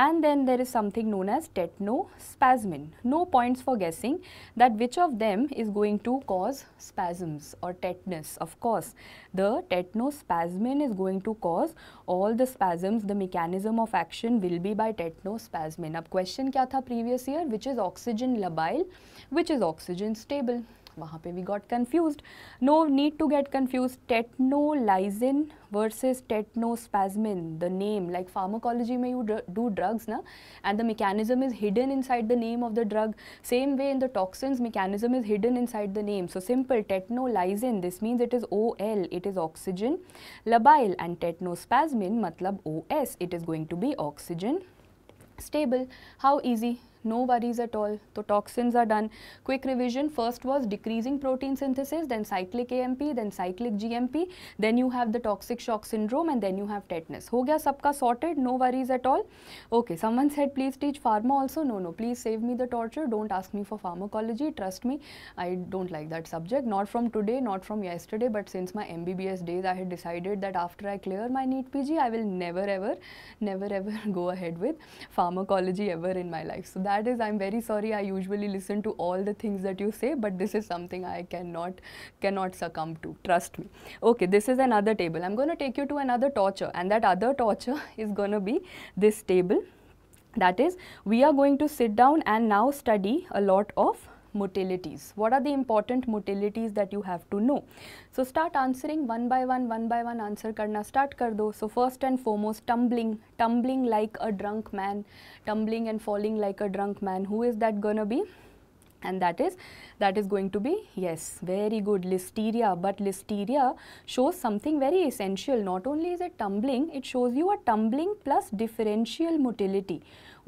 and then there is something known as tetanospasmin. No points for guessing that which of them is going to cause spasms or tetanus. Of course, the tetanospasmin is going to cause all the spasms. The mechanism of action will be by tetanospasmin. Ab question kya tha previous year? Which is oxygen labile, which is oxygen stable. वहाँ पे we got confuse no need to get confuse tetanolysin versus tetanospasmin the name like pharmacology में you do drugs ना and the mechanism is hidden inside the name of the drug same way in the toxins mechanism is hidden inside the name so simple tetanolysin this means it is O L it is oxygen labile and tetanospasmin मतलब O S it is going to B oxygen stable how easy no worries at all. So toxins are done. Quick revision first was decreasing protein synthesis, then cyclic AMP, then cyclic GMP, then you have the toxic shock syndrome and then you have tetanus. Ho gaya sabka sorted, no worries at all. Okay, someone said please teach pharma also. No, no, please save me the torture. Don't ask me for pharmacology. Trust me, I don't like that subject. Not from today, not from yesterday, but since my MBBS days, I had decided that after I clear my NEET PG, I will never ever, never ever go ahead with pharmacology ever in my life. So that is I'm very sorry I usually listen to all the things that you say but this is something I cannot cannot succumb to trust me. Okay this is another table I'm going to take you to another torture and that other torture is going to be this table that is we are going to sit down and now study a lot of motilities. What are the important motilities that you have to know? So start answering one by one, one by one answer karna start kar do. So first and foremost tumbling, tumbling like a drunk man, tumbling and falling like a drunk man. Who is that gonna be? and that is that is going to be yes very good listeria but listeria shows something very essential not only is it tumbling it shows you a tumbling plus differential motility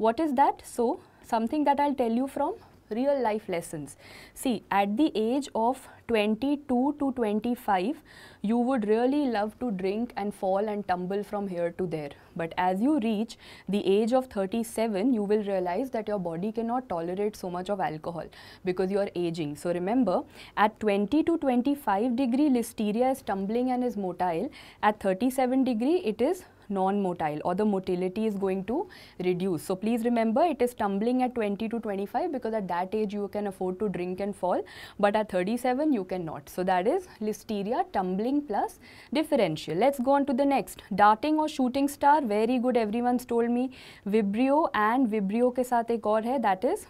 what is that so something that i'll tell you from real life lessons. See, at the age of 22 to 25, you would really love to drink and fall and tumble from here to there. But as you reach the age of 37, you will realize that your body cannot tolerate so much of alcohol because you are aging. So remember, at 20 to 25 degree, listeria is tumbling and is motile. At 37 degree, it is non-motile or the motility is going to reduce. So please remember it is tumbling at 20 to 25 because at that age you can afford to drink and fall but at 37 you cannot. So that is listeria tumbling plus differential. Let's go on to the next. Darting or shooting star very good everyone's told me Vibrio and Vibrio ke saath ek aur hai that is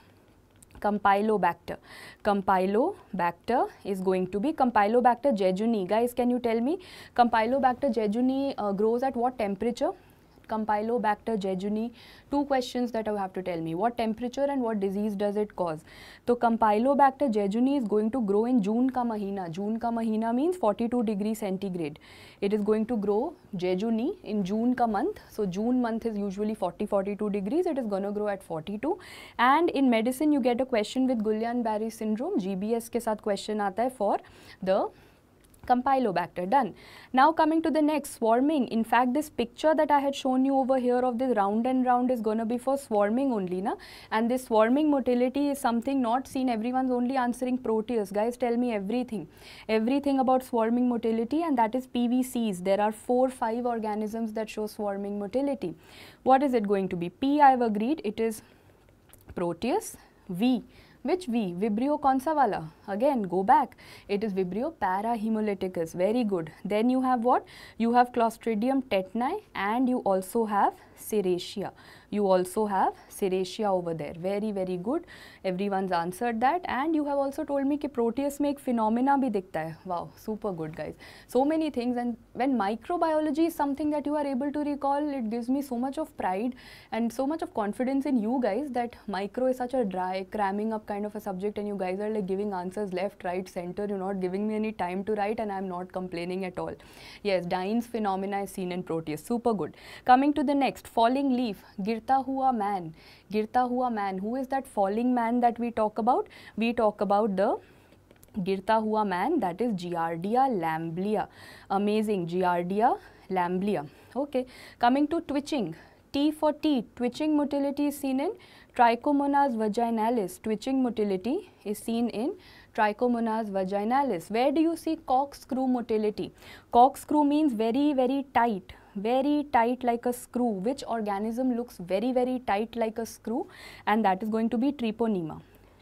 Compilobacter. Campylobacter is going to be Compilobacter jejuni. Guys, can you tell me Compilobacter jejuni uh, grows at what temperature? Campylobacter jejuni two question that I have to tell me what temperature and what disease does it cause तो Campylobacter jejuni is going to grow in June का महीना June का महीना means 42 degree centigrade it is going to grow jejuni in June का month so June month is usually 40 42 degrees it is gonna grow at 42 and in medicine you get a question with Guillain Barre syndrome जी के साथ क्वेश्चन आता है for the Campylobacter, done. Now coming to the next, swarming. In fact, this picture that I had shown you over here of this round and round is going to be for swarming only, na? And this swarming motility is something not seen. Everyone's only answering proteus. Guys, tell me everything. Everything about swarming motility and that is PVCs. There are four, five organisms that show swarming motility. What is it going to be? P, I have agreed, it is proteus. V, which V? Vibrio consavala. Again, go back. It is Vibrio parahemolyticus. Very good. Then you have what? You have Clostridium tetani and you also have serratia. You also have serratia over there. Very, very good. Everyone's answered that. And you have also told me that proteus make phenomena bhi dikhta hai. Wow, super good guys. So many things. And when microbiology is something that you are able to recall, it gives me so much of pride and so much of confidence in you guys that micro is such a dry, cramming up kind of a subject and you guys are like giving answers left, right, center. You're not giving me any time to write and I'm not complaining at all. Yes, Dyne's phenomena is seen in Proteus. Super good. Coming to the next, falling leaf, girta hua man, girta hua man. Who is that falling man that we talk about? We talk about the girta hua man that is Giardia lamblia. Amazing, Giardia lamblia. Okay, coming to twitching. T for T, twitching motility is seen in Trichomonas vaginalis. Twitching motility is seen in Trichomonas vaginalis. Where do you see corkscrew motility? Corkscrew means very, very tight very tight like a screw which organism looks very very tight like a screw and that is going to be treponema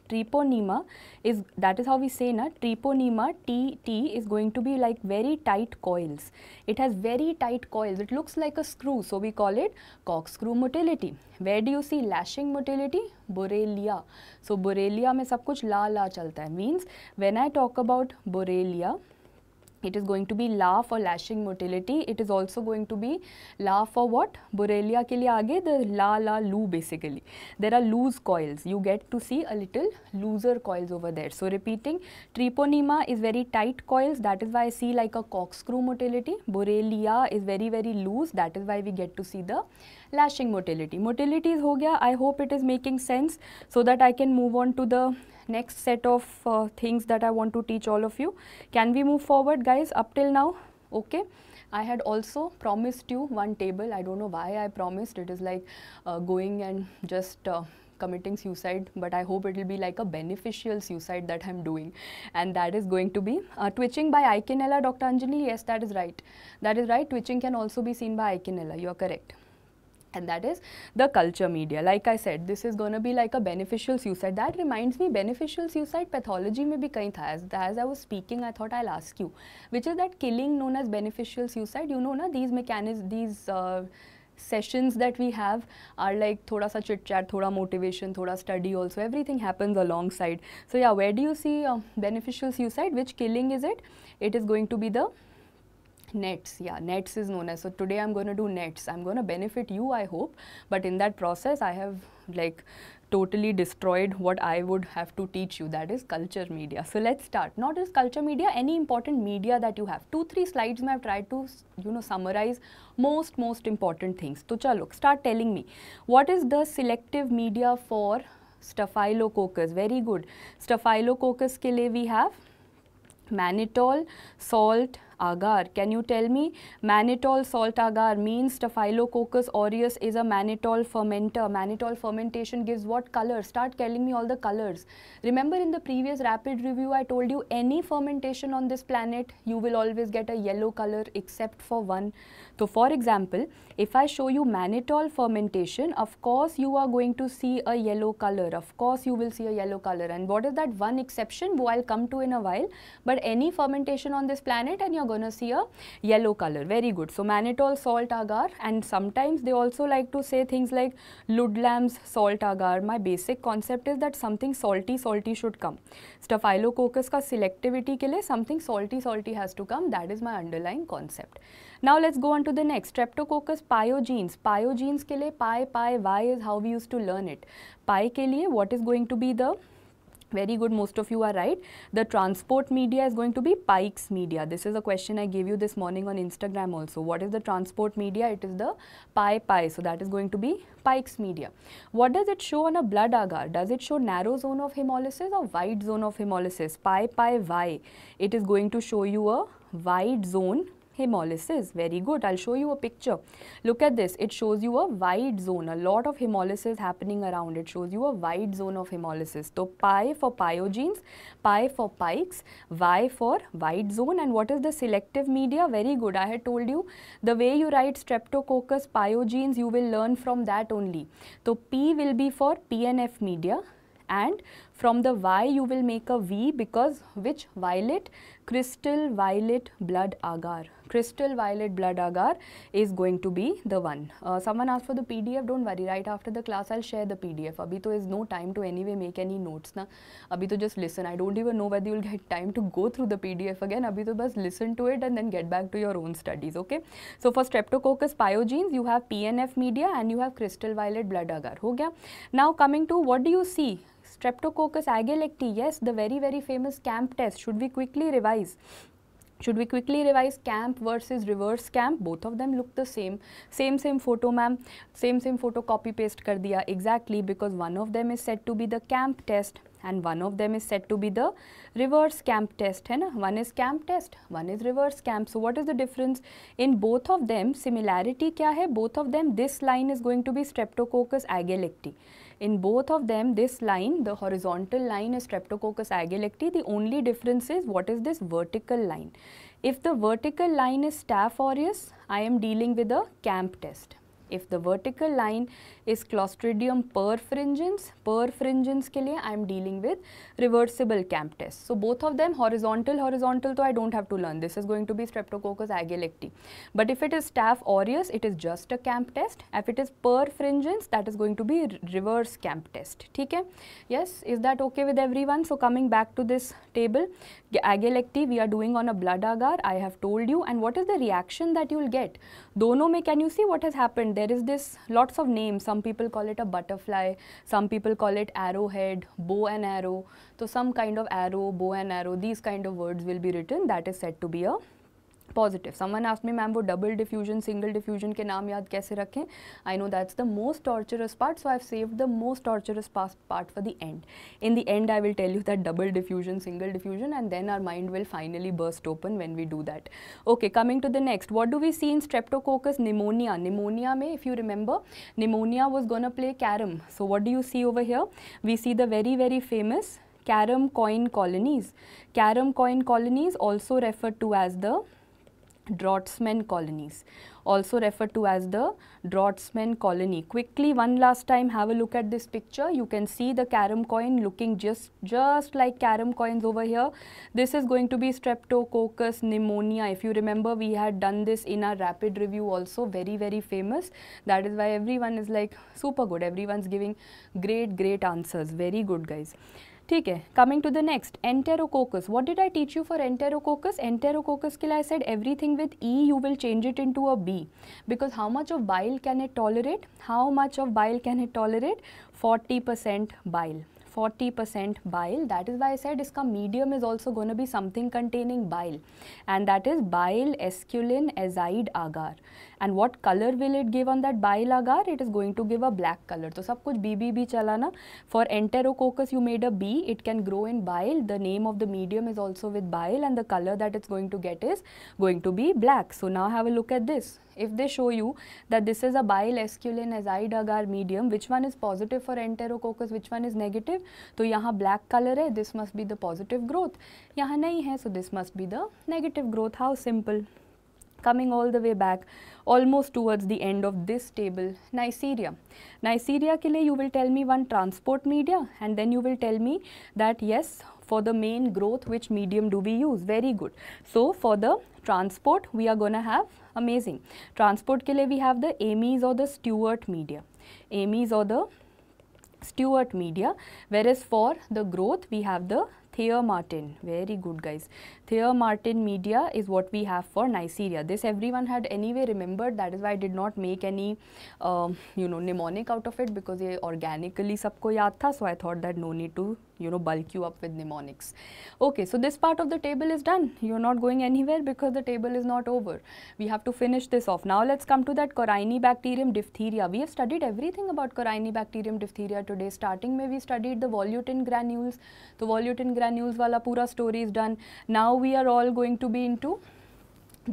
treponema is that is how we say na treponema t t is going to be like very tight coils it has very tight coils it looks like a screw so we call it corkscrew motility where do you see lashing motility borrelia so borrelia mein sab kuch la la chalta hai means when i talk about borrelia it is going to be la for lashing motility. It is also going to be la for what? Borrelia ke liye aage the la la lu basically. There are loose coils. You get to see a little looser coils over there. So repeating, treponema is very tight coils. That is why I see like a corkscrew motility. Borrelia is very very loose. That is why we get to see the lashing motility. Motility is ho gaya. I hope it is making sense so that I can move on to the next set of uh, things that I want to teach all of you. Can we move forward guys up till now? Okay. I had also promised you one table. I don't know why I promised. It is like uh, going and just uh, committing suicide but I hope it will be like a beneficial suicide that I'm doing and that is going to be uh, twitching by Ikenella Dr. Anjali yes that is right that is right twitching can also be seen by Ikenella you are correct and that is the culture media like i said this is going to be like a beneficial suicide that reminds me beneficial suicide pathology may be kahin tha as, as i was speaking i thought i'll ask you which is that killing known as beneficial suicide you know na these mechanisms these uh, sessions that we have are like thoda sa chit chat thoda motivation thoda study also everything happens alongside so yeah where do you see uh, beneficial suicide which killing is it it is going to be the nets yeah nets is known as so today i'm going to do nets i'm going to benefit you i hope but in that process i have like totally destroyed what i would have to teach you that is culture media so let's start not just culture media any important media that you have two three slides i've tried to you know summarize most most important things to look, start telling me what is the selective media for staphylococcus very good staphylococcus ke liye we have mannitol salt agar. Can you tell me mannitol salt agar means Staphylococcus aureus is a mannitol fermenter. Mannitol fermentation gives what color? Start telling me all the colors. Remember in the previous rapid review I told you any fermentation on this planet you will always get a yellow color except for one so for example, if I show you mannitol fermentation, of course you are going to see a yellow color. Of course you will see a yellow color. And what is that one exception, Well, I'll come to in a while. But any fermentation on this planet and you're going to see a yellow color. Very good. So mannitol salt agar and sometimes they also like to say things like Ludlam's salt agar. My basic concept is that something salty, salty should come. Staphylococcus ka selectivity ke liye something salty, salty has to come. That is my underlying concept. Now let's go on to the next. Streptococcus pyogenes. Pyogenes के लिए pi pi y is how we used to learn it. Pi के लिए what is going to be the very good most of you are right the transport media is going to be pikes media this is a question i gave you this morning on instagram also what is the transport media it is the pi pi so that is going to be pikes media what does it show on a blood agar does it show narrow zone of hemolysis or wide zone of hemolysis pi pi y it is going to show you a wide zone hemolysis. Very good. I'll show you a picture. Look at this. It shows you a wide zone. A lot of hemolysis happening around. It shows you a wide zone of hemolysis. So pi for pyogenes, pi for pikes, y for wide zone. And what is the selective media? Very good. I had told you the way you write streptococcus pyogenes, you will learn from that only. So P will be for PNF media and from the Y you will make a V because which violet? Crystal violet blood agar. Crystal violet blood agar is going to be the one. Uh, someone asked for the PDF, don't worry, right after the class I'll share the PDF. Abhi to is no time to anyway make any notes na. Abhi to just listen. I don't even know whether you'll get time to go through the PDF again. Abhi to just listen to it and then get back to your own studies, okay? So for Streptococcus pyogenes, you have PNF media and you have crystal violet blood agar. Ho gaya? Now coming to what do you see? Streptococcus agalecti yes, the very, very famous CAMP test. Should we quickly revise? should we quickly revise camp versus reverse camp both of them look the same same same photo ma'am same same photo copy paste kar diya exactly because one of them is said to be the camp test and one of them is said to be the reverse camp test hai na one is camp test one is reverse camp so what is the difference in both of them similarity kya hai both of them this line is going to be streptococcus agalecti In both of them, this line, the horizontal line is Streptococcus agalacti. The only difference is what is this vertical line. If the vertical line is staph aureus, I am dealing with a CAMP test. If the vertical line is Clostridium perfringens. Perfringens ke liye I am dealing with reversible camp test. So both of them horizontal, horizontal So I don't have to learn. This is going to be Streptococcus agalacti. But if it is staph aureus, it is just a camp test. If it is perfringens, that is going to be reverse camp test. Okay? Yes, is that okay with everyone? So coming back to this table, agalacti we are doing on a blood agar, I have told you. And what is the reaction that you will get? Dono mein, can you see what has happened? There is this lots of names. Some some people call it a butterfly, some people call it arrowhead, bow and arrow. So some kind of arrow, bow and arrow, these kind of words will be written that is said to be a positive. Someone asked me, ma'am, what double diffusion, single diffusion ke naam yaad kaise rakhe? I know that's the most torturous part, so I've saved the most torturous part for the end. In the end, I will tell you that double diffusion, single diffusion, and then our mind will finally burst open when we do that. Okay, coming to the next. What do we see in streptococcus pneumonia? Pneumonia mein, if you remember, pneumonia was going to play carom. So what do you see over here? We see the very, very famous carom coin colonies. Carom coin colonies also referred to as the draughtsmen colonies, also referred to as the draughtsmen colony. Quickly one last time have a look at this picture. You can see the carom coin looking just, just like carom coins over here. This is going to be Streptococcus pneumonia. If you remember we had done this in our rapid review also very very famous. That is why everyone is like super good. Everyone's giving great great answers. Very good guys. ठीक है coming to the next Enterococcus what did I teach you for Enterococcus Enterococcus के लिए I said everything with E you will change it into a B because how much of bile can it tolerate how much of bile can it tolerate 40 percent bile forty percent bile that is why said इसका medium is also gonna be something containing bile and that is bile एस्क्यूलिन azide agar and what color will it give on that bilagar it is going to give a black color so sab kuch bb bhi for enterococcus you made a b it can grow in bile the name of the medium is also with bile and the color that it's going to get is going to be black so now have a look at this if they show you that this is a bile esculin azide agar medium which one is positive for enterococcus which one is negative So, यहाँ black colour है This must be the positive growth. यहाँ नहीं है so this must be the negative growth how coming all the way back almost towards the end of this table, Niceria. Niceria ke liye you will tell me one transport media and then you will tell me that yes, for the main growth which medium do we use, very good. So, for the transport we are going to have amazing. Transport ke liye we have the Ames or the Stewart media, Ames or the Stewart media, whereas for the growth we have the Thea Martin. Very good guys. Theo Martin media is what we have for Nigeria. This everyone had anyway remembered. That is why I did not make any, uh, you know, mnemonic out of it because it organically सबको याद था. So I thought that no need to, you know, bulk you up with mnemonics. Okay, so this part of the table is done. You are not going anywhere because the table is not over. We have to finish this off. Now let's come to that Corynebacterium diphtheria. We have studied everything about Corynebacterium diphtheria today. Starting may we studied the volutin granules. The volutin granules वाला story is done. Now we are all going to be into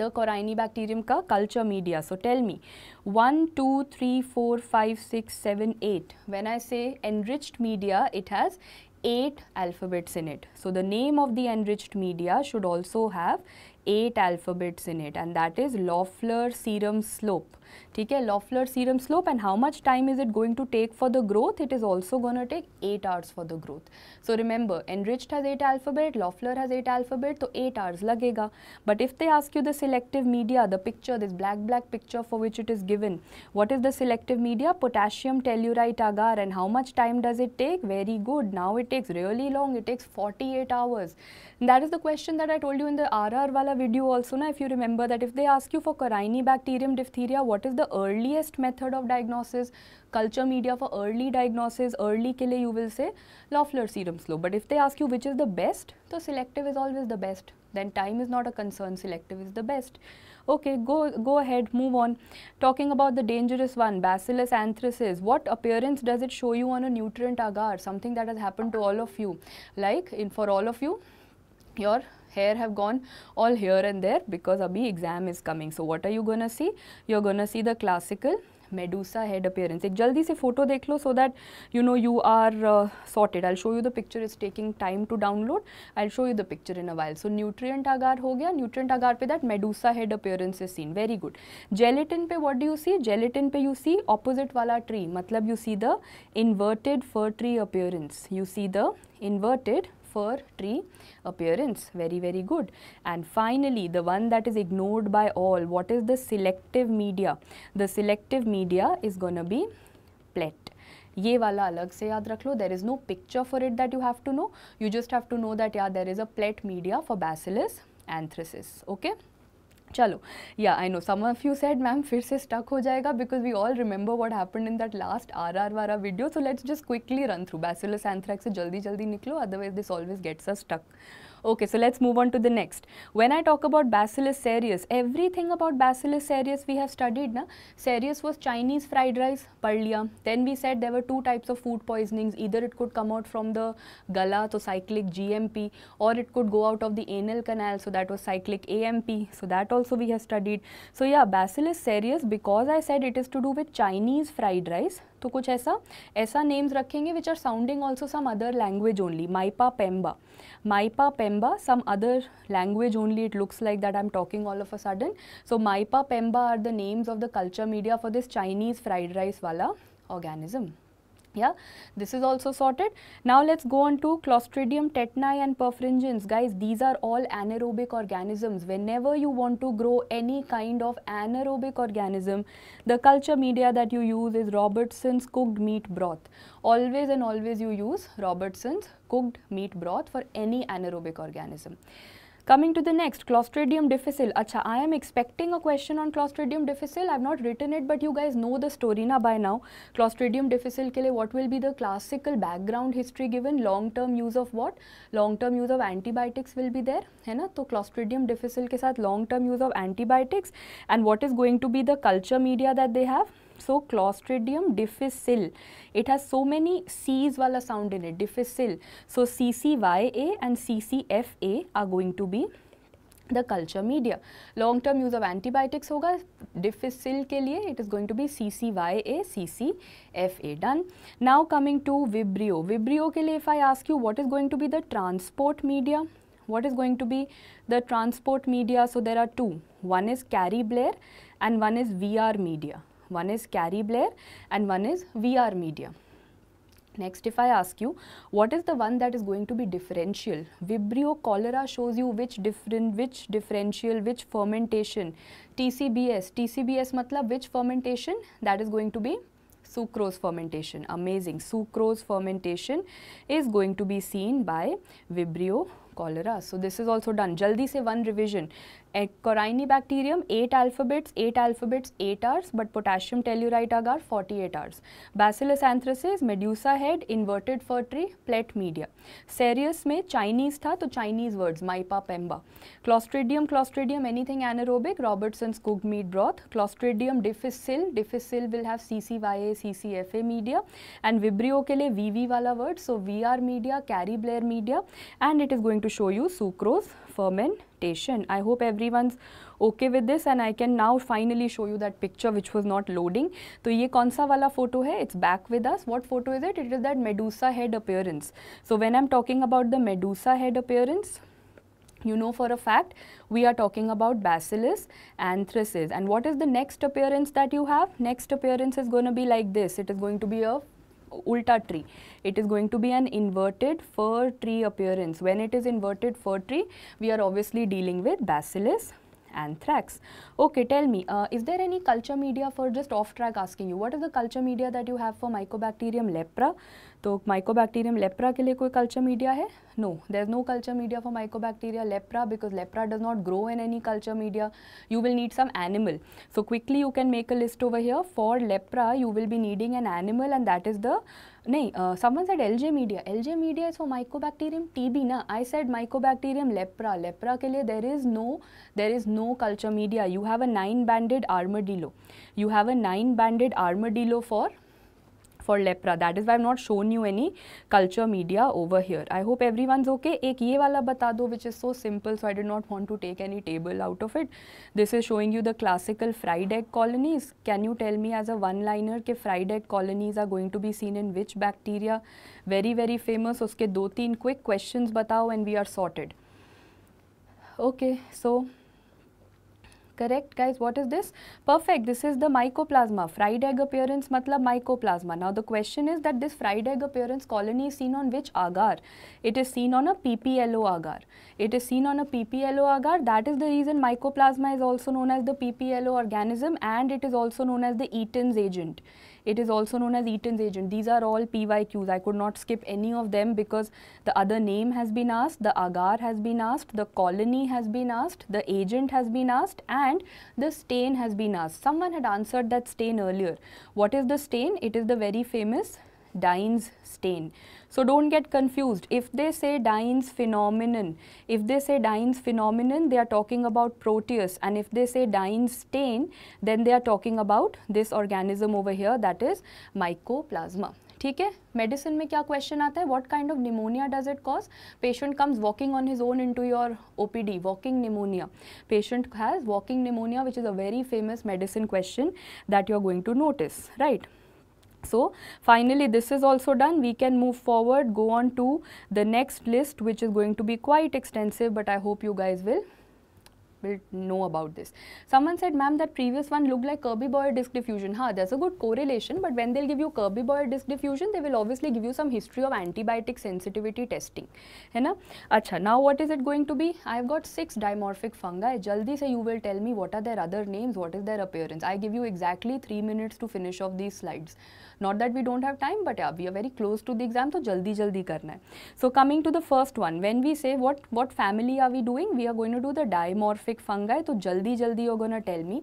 the Corynebacterium ka culture media. So tell me 1, 2, 3, 4, 5, 6, 7, 8. When I say enriched media, it has 8 alphabets in it. So the name of the enriched media should also have 8 alphabets in it and that is Loeffler serum slope. ठीक है Loeffler serum slope and how much time is it going to take for the growth it is also take take eight hours for the growth so remember enriched has eight alphabet Loeffler has eight alphabet तो eight hours लगेगा but if they ask you the selective media the picture this black black picture for which it is given what is the selective media potassium tellurite agar and how much time does it take very good now it takes really long it takes 48 hours that is the question that i told you in the rr wala video also na if you remember that if they ask you for carini diphtheria what what is the earliest method of diagnosis, culture media for early diagnosis, early ke liye you will say Loeffler serum slow. But if they ask you which is the best, so selective is always the best. Then time is not a concern, selective is the best. Okay, go, go ahead, move on. Talking about the dangerous one, Bacillus anthracis. What appearance does it show you on a nutrient agar? Something that has happened to all of you. Like, in, for all of you, your hair have gone all here and there because abhi exam is coming. So, what are you going to see? You are going to see the classical medusa head appearance. एक जल्दी से photo देख लो so that you know you are uh, sorted. I'll show you the picture. It's taking time to download. I'll show you the picture in a while. So nutrient agar हो गया. Nutrient agar पे that medusa head appearance is seen. Very good. Gelatin पे what do you see? Gelatin पे you see opposite वाला tree. मतलब you see the inverted fir tree appearance. You see the inverted fir tree appearance. Very, very good. And finally, the one that is ignored by all, what is the selective media? The selective media is going to be plate. Ye wala alag se yaad rakhlo. There is no picture for it that you have to know. You just have to know that yeah, there is a plate media for bacillus anthracis. Okay. चलो या I know some of you said ma'am फिर से stuck हो जाएगा because we all remember what happen in that last R R वाला video so let's just quickly run through Bacillus anthrax से जल्दी जल्दी निकलो otherwise this always gets a stuck Okay, so let's move on to the next. When I talk about Bacillus cereus, everything about Bacillus cereus we have studied. Na? Cereus was Chinese fried rice, parlia. Then we said there were two types of food poisonings. Either it could come out from the gala, so cyclic GMP, or it could go out of the anal canal, so that was cyclic AMP. So that also we have studied. So yeah, Bacillus cereus, because I said it is to do with Chinese fried rice, तो कुछ ऐसा ऐसा names रखेंगे which are sounding also some other language only MYPA PEMBA MYPA PEMBA some other language only it looks like that I am talking all of a sudden so MYPA PEMBA are the names of the culture media for this Chinese fried rice वाला organism yeah this is also sorted now let's go on to clostridium tetani and perfringens guys these are all anaerobic organisms whenever you want to grow any kind of anaerobic organism the culture media that you use is robertson's cooked meat broth always and always you use robertson's cooked meat broth for any anaerobic organism Coming to the next, Clostridium difficile. Acha, I am expecting a question on Clostridium difficile. I have not written it, but you guys know the story na by now. Clostridium difficile ke liye, what will be the classical background history given? Long-term use of what? Long-term use of antibiotics will be there. है ना तो Clostridium difficile के साथ long-term use of antibiotics and what is going to be the culture media that they have? So Clostridium difficile, it has so many C's wala sound in it, difficile. So CCYA and CCFA are going to be the culture media. Long term use of antibiotics होगा difficile के लिए it is going to be C C Y A C Vibrio. F A done now coming to Vibrio Vibrio के लिए if what is going to be the transport media so there are two one is carry blair and one is vr media one is Carrie Blair and one is VR media. Next, if I ask you, what is the one that is going to be differential? Vibrio cholera shows you which different, which differential, which fermentation. TCBS, TCBS matlab which fermentation? That is going to be sucrose fermentation. Amazing. Sucrose fermentation is going to be seen by Vibrio cholera. So, this is also done. Jaldi se one revision. Corynebacterium eight alphabets eight alphabets eight hours but potassium tellurite agar forty eight hours Bacillus anthracis Medusa head inverted fir tree plate media cereus में Chinese था तो Chinese words MYPA PEMBA Clostridium Clostridium thing anaerobic Robertson स्कूग meat broth Clostridium difficile difficile will have C C Y A C C F A media and Vibrio के लिए V V वाला word so we are media carry Blair media and it is going to show you sucrose ferment I hope everyone's okay with this and I can now finally show you that picture which was not loading. So ye kaun sa wala photo hai? It's back with us. What photo is it? It is that medusa head appearance. So when I'm talking about the medusa head appearance, you know for a fact we are talking about bacillus anthracis and what is the next appearance that you have next appearance is going to be like this it is going to be a ulta tree. It is going to be an inverted fir tree appearance. When it is inverted fir tree, we are obviously dealing with bacillus anthrax. Okay, tell me, uh, is there any culture media for just off track asking you, what is the culture media that you have for Mycobacterium lepra? So, Mycobacterium lepra के लिए कोई culture media है? No, there is no culture media for Mycobacteria lepra because lepra does not grow in any culture media. You will need some animal. So quickly you can make a list over here. For lepra, you will be needing an animal and that is the नहीं someone said J media L J media is for mycobacterium TB ना I said mycobacterium leprae leprae के लिए there is no there is no culture media you have a nine banded armadillo you have a nine banded armadillo for for leprae that is why I'm not shown you any culture media over here I hope everyone okay एक ये वाला बता दो which is so simple so I did not want to take any table out of it this is showing you the classical fried egg colonies can you tell me as a one liner के fried egg colonies are going to be seen in which bacteria very very famous उसके दो तीन quick question बताओ and we are sorted okay so correct guys what is this perfect this is the mycoplasma fried egg appearance matlab mycoplasma now the question is that this fried egg appearance colony is seen on which agar it is seen on a pplo agar it is seen on a pplo agar that is the reason mycoplasma is also known as the pplo organism and it is also known as the eaton's agent it is also known as Eaton's agent. These are all PYQs. I could not skip any of them because the other name has been asked, the agar has been asked, the colony has been asked, the agent has been asked and the stain has been asked. Someone had answered that stain earlier. What is the stain? It is the very famous Dines stain. So don't get confused. If they say Dines phenomenon, if they say Dines phenomenon, they are talking about Proteus. And if they say Dines stain, then they are talking about this organism over here that is mycoplasma. ठीक है medicine में क्या question आता है what kind of pneumonia does it cause patient comes walking on his own into your OPD walking pneumonia patient has walking pneumonia which is a very famous medicine question that you are going to notice right so finally this is also done. We can move forward, go on to the next list which is going to be quite extensive but I hope you guys will will know about this. Someone said, ma'am, that previous one looked like Kirby boy disk diffusion. Ha, there's a good correlation, but when they'll give you Kirby boy disk diffusion, they will obviously give you some history of antibiotic sensitivity testing. Hai na? Achha, now what is it going to be? I've got six dimorphic fungi. Jaldi say you will tell me what are their other names, what is their appearance. I give you exactly three minutes to finish off these slides not that we don't have time but we are very close to the exam so jaldi jaldi karna hai so coming to the first one when we say what what family are we doing we are going to do the dimorphic fungi so jaldi jaldi you're going to tell me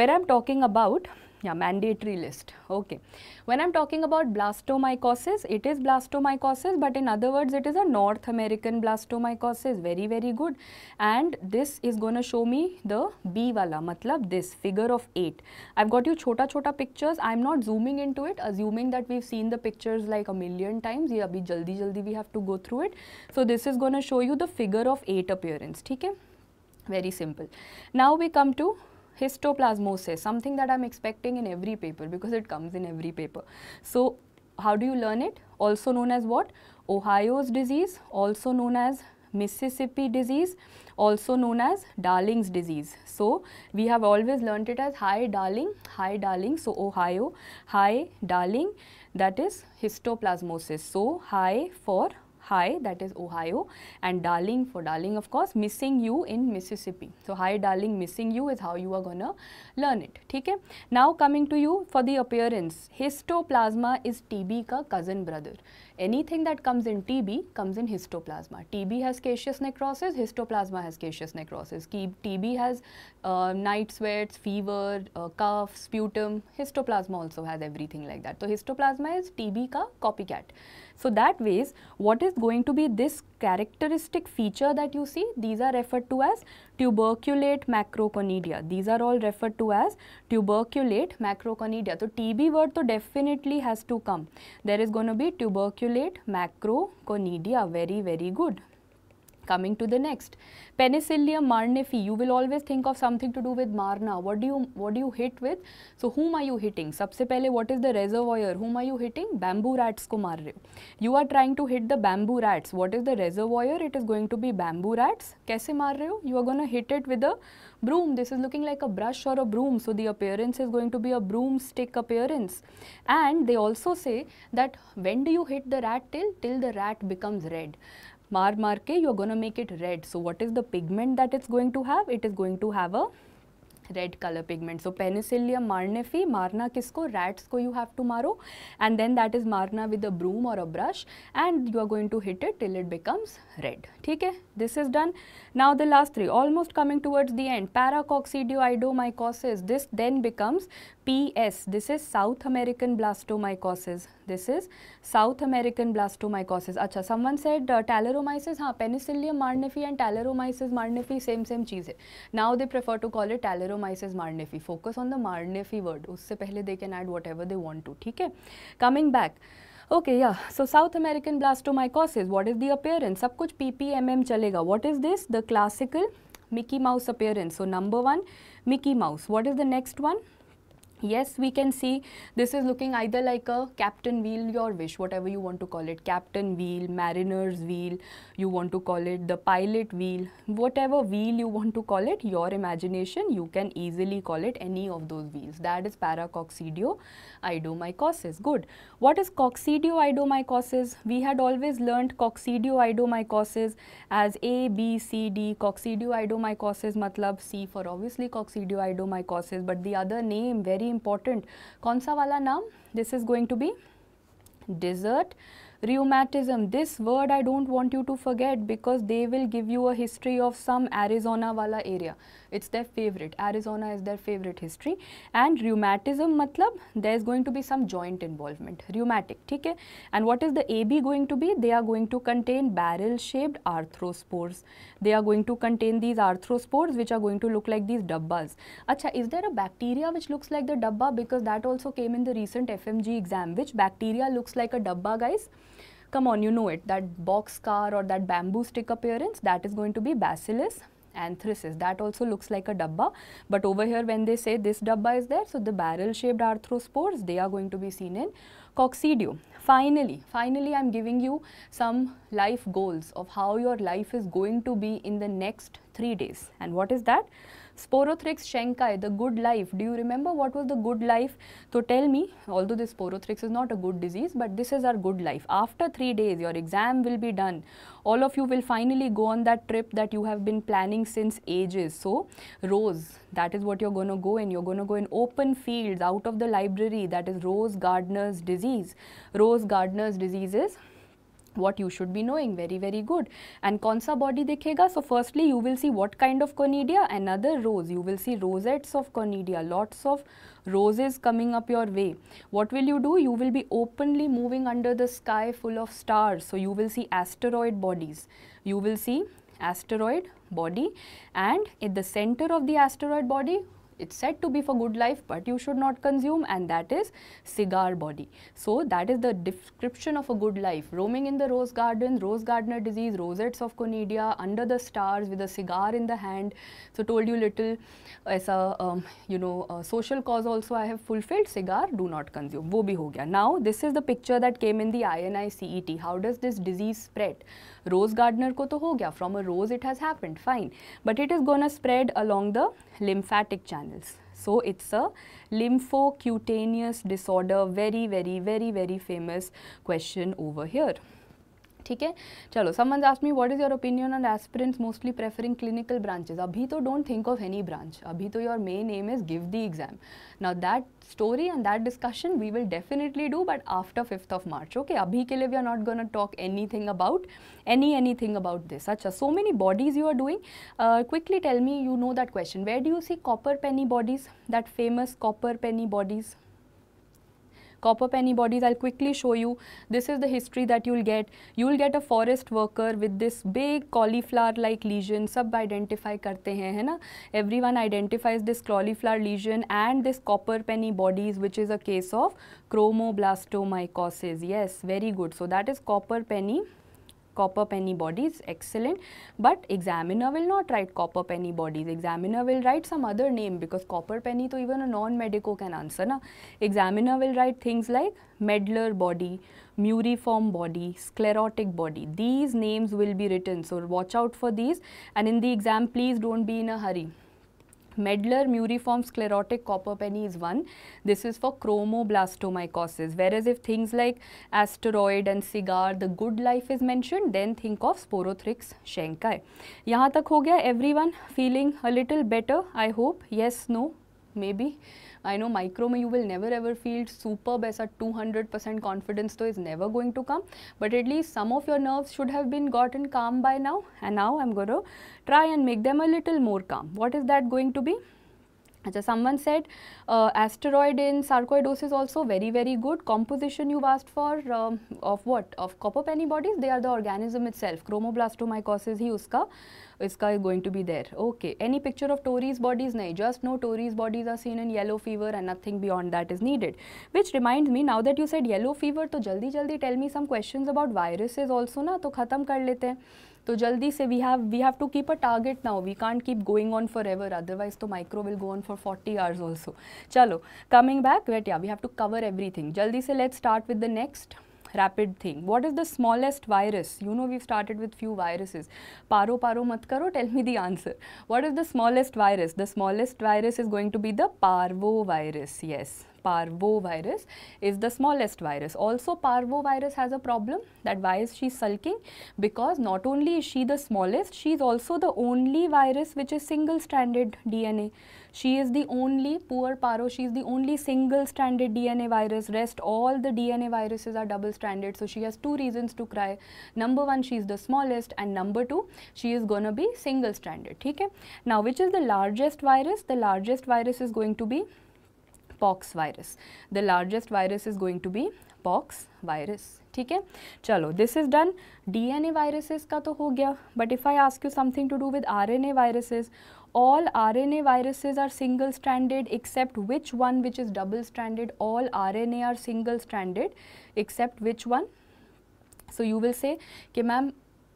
where i'm talking about yeah mandatory list okay when i'm talking about blastomycosis it is blastomycosis but in other words it is a north american blastomycosis very very good and this is going to show me the b wala matlab this figure of 8 i've got you chota chota pictures i'm not zooming into it assuming that we've seen the pictures like a million times ye jaldi jaldi we have to go through it so this is going to show you the figure of 8 appearance theek hai very simple now we come to histoplasmosis, something that I'm expecting in every paper because it comes in every paper. So how do you learn it? Also known as what? Ohio's disease, also known as Mississippi disease, also known as Darling's disease. So we have always learned it as high Darling, high Darling, so Ohio, high Darling, that is histoplasmosis. So high for hi, that is Ohio, and darling for darling, of course, missing you in Mississippi. So, hi, darling, missing you is how you are gonna learn it. Okay? Now, coming to you for the appearance, histoplasma is TB ka cousin brother. Anything that comes in TB comes in histoplasma. TB has caseous necrosis, histoplasma has caseous necrosis. TB has uh, night sweats, fever, uh, cough, sputum, histoplasma also has everything like that. So, histoplasma is TB ka copycat. So that ways, what is going to be this characteristic feature that you see? These are referred to as tuberculate macroconidia. These are all referred to as tuberculate macroconidia. So TB word to definitely has to come. There is going to be tuberculate macroconidia. Very, very good. Coming to the next, Penicillium marnifi. You will always think of something to do with marna. What do you what do you hit with? So whom are you hitting? सबसे पहले what is the reservoir? Whom are you hitting? Bamboo rats को मार रहे हो. You are trying to hit the bamboo rats. What is the reservoir? It is going to be bamboo rats. कैसे मार रहे हो? You are going to hit it with a broom. This is looking like a brush or a broom. So the appearance is going to be a broomstick appearance. And they also say that when do you hit the rat till? Till the rat becomes red mar marke you are going to make it red so what is the pigment that it's going to have it is going to have a red color pigment so penicillium marnefi marna kisko rats ko you have to maro and then that is marna with a broom or a brush and you are going to hit it till it becomes red theek hai this is done now the last three almost coming towards the end paracoccidioidomycosis this then becomes PS, this is South American blastomycosis. This is South American blastomycosis. Acha, someone said uh, talaromyces. Haan, Penicillium marnifi and talaromyces marnifi, same same cheez hai. Now they prefer to call it talaromyces marnifi. Focus on the marnifi word. Usse pehle they can add whatever they want to. Theek hai? Coming back. Okay, yeah. So South American blastomycosis. What is the appearance? Sab kuch PPMM chalega. What is this? The classical Mickey Mouse appearance. So number one, Mickey Mouse. What is the next one? yes we can see this is looking either like a captain wheel your wish whatever you want to call it captain wheel mariner's wheel you want to call it the pilot wheel whatever wheel you want to call it your imagination you can easily call it any of those wheels that is paracoccidio idomycosis. Good. What is coccidioidomycosis? We had always learned coccidioidomycosis as A, B, C, D. Coccidioidomycosis matlab C for obviously coccidioidomycosis but the other name very important. Kaunsa wala naam? This is going to be desert rheumatism. This word I don't want you to forget because they will give you a history of some Arizona wala area it's their favorite arizona is their favorite history and rheumatism matlab there is going to be some joint involvement rheumatic okay? and what is the ab going to be they are going to contain barrel shaped arthrospores they are going to contain these arthrospores which are going to look like these dabbas acha is there a bacteria which looks like the dabba because that also came in the recent fmg exam which bacteria looks like a dabba guys come on you know it that box car or that bamboo stick appearance that is going to be bacillus anthracis that also looks like a dabba but over here when they say this dabba is there so the barrel shaped arthrospores they are going to be seen in coccidium finally finally i'm giving you some life goals of how your life is going to be in the next 3 days and what is that Sporothrix Shenkai, the good life. Do you remember what was the good life? So tell me, although this sporothrix is not a good disease, but this is our good life. After three days, your exam will be done. All of you will finally go on that trip that you have been planning since ages. So Rose, that is what you're going to go in. You're going to go in open fields out of the library. That is Rose gardener's disease. Rose gardener's disease is what you should be knowing very very good and consa body dekhega so firstly you will see what kind of conidia another rose you will see rosettes of conidia lots of roses coming up your way what will you do you will be openly moving under the sky full of stars so you will see asteroid bodies you will see asteroid body and at the center of the asteroid body it's said to be for good life but you should not consume and that is cigar body. So that is the description of a good life. Roaming in the rose garden, rose gardener disease, rosettes of conidia, under the stars with a cigar in the hand. So told you little as a um, you know a social cause also I have fulfilled cigar do not consume. Wo bhi ho gaya. Now this is the picture that came in the INICET. How does this disease spread? Rose gardener को तो हो गया from a rose it has happened fine but it is gonna spread along the lymphatic channels so it's a lymphocutaneous disorder very very very very famous question over here ठीक है चलो someone ask me what is your opinion on aspirants mostly preferring clinical branches अभी तो don't think of any branch अभी तो your main aim is give the exam now that story and that discussion we will definitely do but after fifth of March okay अभी के लिए we are not gonna talk anything about any anything about this अच्छा so many bodies you are doing quickly tell me you know that question where do you see copper penny bodies that famous copper penny bodies copper bodies. I'll quickly show you. This is the history that you'll get. You'll get a forest worker with this big cauliflower-like lesion. Sub identify karte hain, hai na? Everyone identifies this cauliflower lesion and this copper penny bodies, which is a case of chromoblastomycosis. Yes, very good. So that is copper penny copper penny bodies, excellent. But examiner will not write copper penny bodies. Examiner will write some other name because copper penny to even a non-medico can answer. Na? Examiner will write things like medular body, muriform body, sclerotic body. These names will be written. So watch out for these and in the exam please don't be in a hurry. Medlar, muriform sclerotic penny is one. This is for chromoblastomycosis. Whereas if things like asteroid and cigar, the good life is mentioned, then think of sporothrix shankai. यहाँ तक हो गया everyone feeling a little better I hope yes no maybe I know micro you will never ever feel superb As a 200% confidence though, is never going to come but at least some of your nerves should have been gotten calm by now and now I'm going to try and make them a little more calm. What is that going to be? अच्छा someone said asteroid in sarcoidosis is also very very good composition you asked for of what of copper penny bodies they are the organism itself chromoblastomycosis ही उसका इसका is going to be there okay any picture of Torres bodies नहीं just no Torres bodies are seen in yellow fever and nothing beyond that is needed which remind me now that you said yellow fever तो जल्दी जल्दी tell me some question about virus is also ना तो खत्म कर लेते हैं तो जल्दी से we have we have to keep a target now we can't keep going on forever otherwise तो micro will go on for forty hours also चलो coming back wait yeah we have to cover everything जल्दी से let start with the next rapid thing what is the smallest virus you know we started with few viruses parvo parvo मत करो tell me the answer what is the smallest virus the smallest virus is going to be the parvo virus yes parvovirus is the smallest virus. Also parvovirus has a problem that why is she sulking? Because not only is she the smallest, she is also the only virus which is single-stranded DNA. She is the only, poor paro, she is the only single-stranded DNA virus. Rest all the DNA viruses are double-stranded. So she has two reasons to cry. Number one, she is the smallest and number two, she is gonna be single-stranded. Now which is the largest virus? The largest virus is going to be Pox virus. The largest virus is going to be pox virus. ठीक है चलो this is done DNA viruses का तो हो गया but if I ask you something to do with RNA viruses all RNA viruses are single stranded except which one which is double stranded all RNA are single stranded except which one so you will say कि ma'am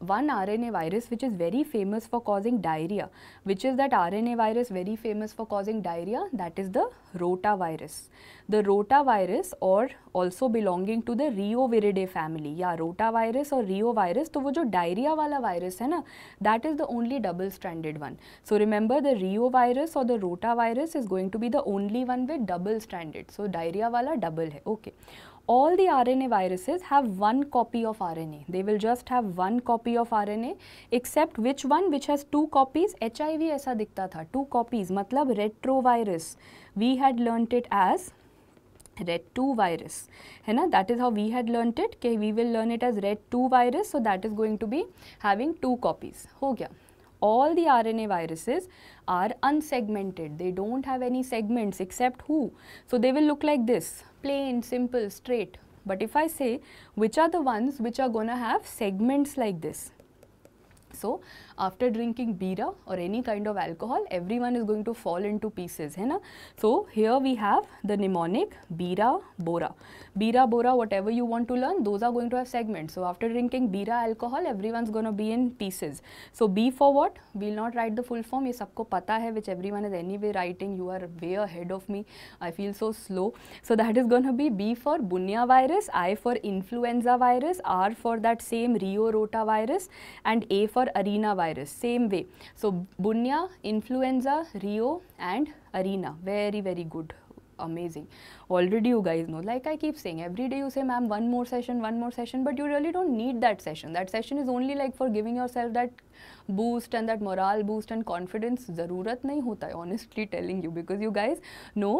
one RNA virus which is very famous for causing diarrhea, which is that RNA virus very famous for causing diarrhea, that is the rotavirus. The rotavirus or also belonging to the Rioviridae family, yeah, rotavirus or Riovirus, So, वो diarrhea wala virus है that is the only double stranded one. So remember the Riovirus or the rotavirus is going to be the only one with double stranded, so diarrhea wala double है, okay all the RNA viruses have one copy of RNA. They will just have one copy of RNA except which one which has two copies. HIV ऐसा दिखता था two copies मतलब retrovirus. We had learnt it as RED2 virus. है ना that is how we had learnt it. Okay, we will learn it as RED2 virus. So that is going to be having two copies. हो गया all the RNA viruses are unsegmented. They don't have any segments except who. So they will look like this, plain, simple, straight. But if I say which are the ones which are going to have segments like this. So after drinking beer or any kind of alcohol, everyone is going to fall into pieces. Hai na? So, here we have the mnemonic Bira Bora. Bira Bora, whatever you want to learn, those are going to have segments. So, after drinking Bira alcohol, everyone's going to be in pieces. So, B for what? We will not write the full form. Ye sabko pata hai, which everyone is anyway writing. You are way ahead of me. I feel so slow. So, that is going to be B for Bunya virus, I for influenza virus, R for that same Rio rota virus and A for arena virus virus, same way. So, Bunya, Influenza, Rio and Arena, very very good amazing already you guys know like i keep saying every day you say ma'am one more session one more session but you really don't need that session that session is only like for giving yourself that boost and that morale boost and confidence zarurat nahi hota honestly telling you because you guys know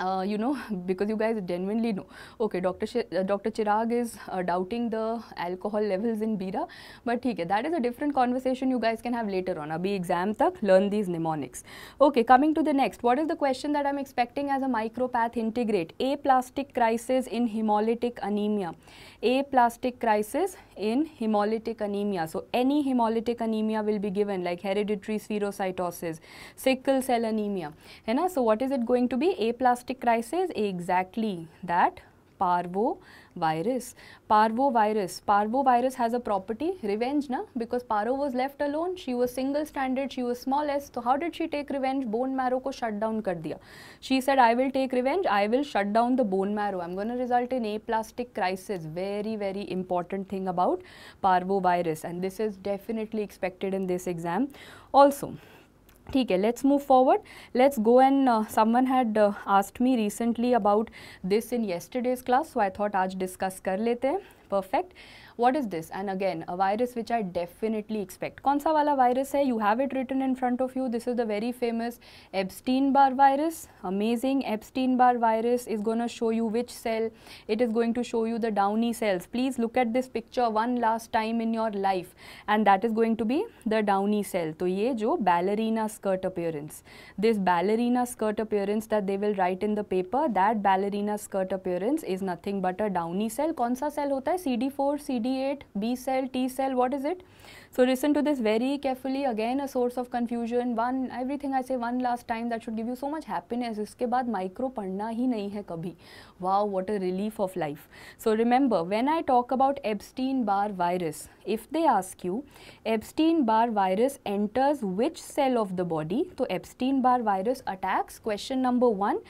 uh, you know, because you guys genuinely know. Okay, Dr. Sh uh, Dr. Chirag is uh, doubting the alcohol levels in Bira, but okay, that is a different conversation you guys can have later on. Abhi exam tak, learn these mnemonics. Okay, coming to the next. What is the question that I'm expecting as a micropath integrate? Aplastic crisis in hemolytic anemia aplastic crisis in hemolytic anemia. So any hemolytic anemia will be given like hereditary spherocytosis, sickle cell anemia. है ना? So what is it going to be? Aplastic crisis? Exactly that Parvo virus. Parvo virus has a property, revenge, na? Because Paro was left alone, she was single-stranded, she was smallest. So how did she take revenge? Bone marrow ko shut down kar diya. She said, I will take revenge, I will shut down the bone marrow. I'm going to result in aplastic crisis. Very, very important thing about Parvo virus, And this is definitely expected in this exam also. ठीक है let's move forward let's go and someone had asked me recently about this in yesterday's class so I thought आज discuss कर लेते हैं perfect what is this and again a virus which i definitely expect kaun sa wala virus hai you have it written in front of you this is the very famous epstein barr virus amazing epstein barr virus is going to show you which cell it is going to show you the downy cells please look at this picture one last time in your life and that is going to be the downy cell to ye jo ballerina skirt appearance this ballerina skirt appearance that they will write in the paper that ballerina skirt appearance is nothing but a downy cell kaun sa cell hota hai cd4 cd CD8, B cell, T cell, what is it? So listen to this very carefully. Again, a source of confusion. One, everything I say one last time that should give you so much happiness. इसके बाद micro पढ़ना ही नहीं है कभी. Wow, what a relief of life. So remember, when I talk about Epstein-Barr virus, if they ask you, Epstein-Barr virus enters which cell of the body? So Epstein-Barr virus attacks question number one,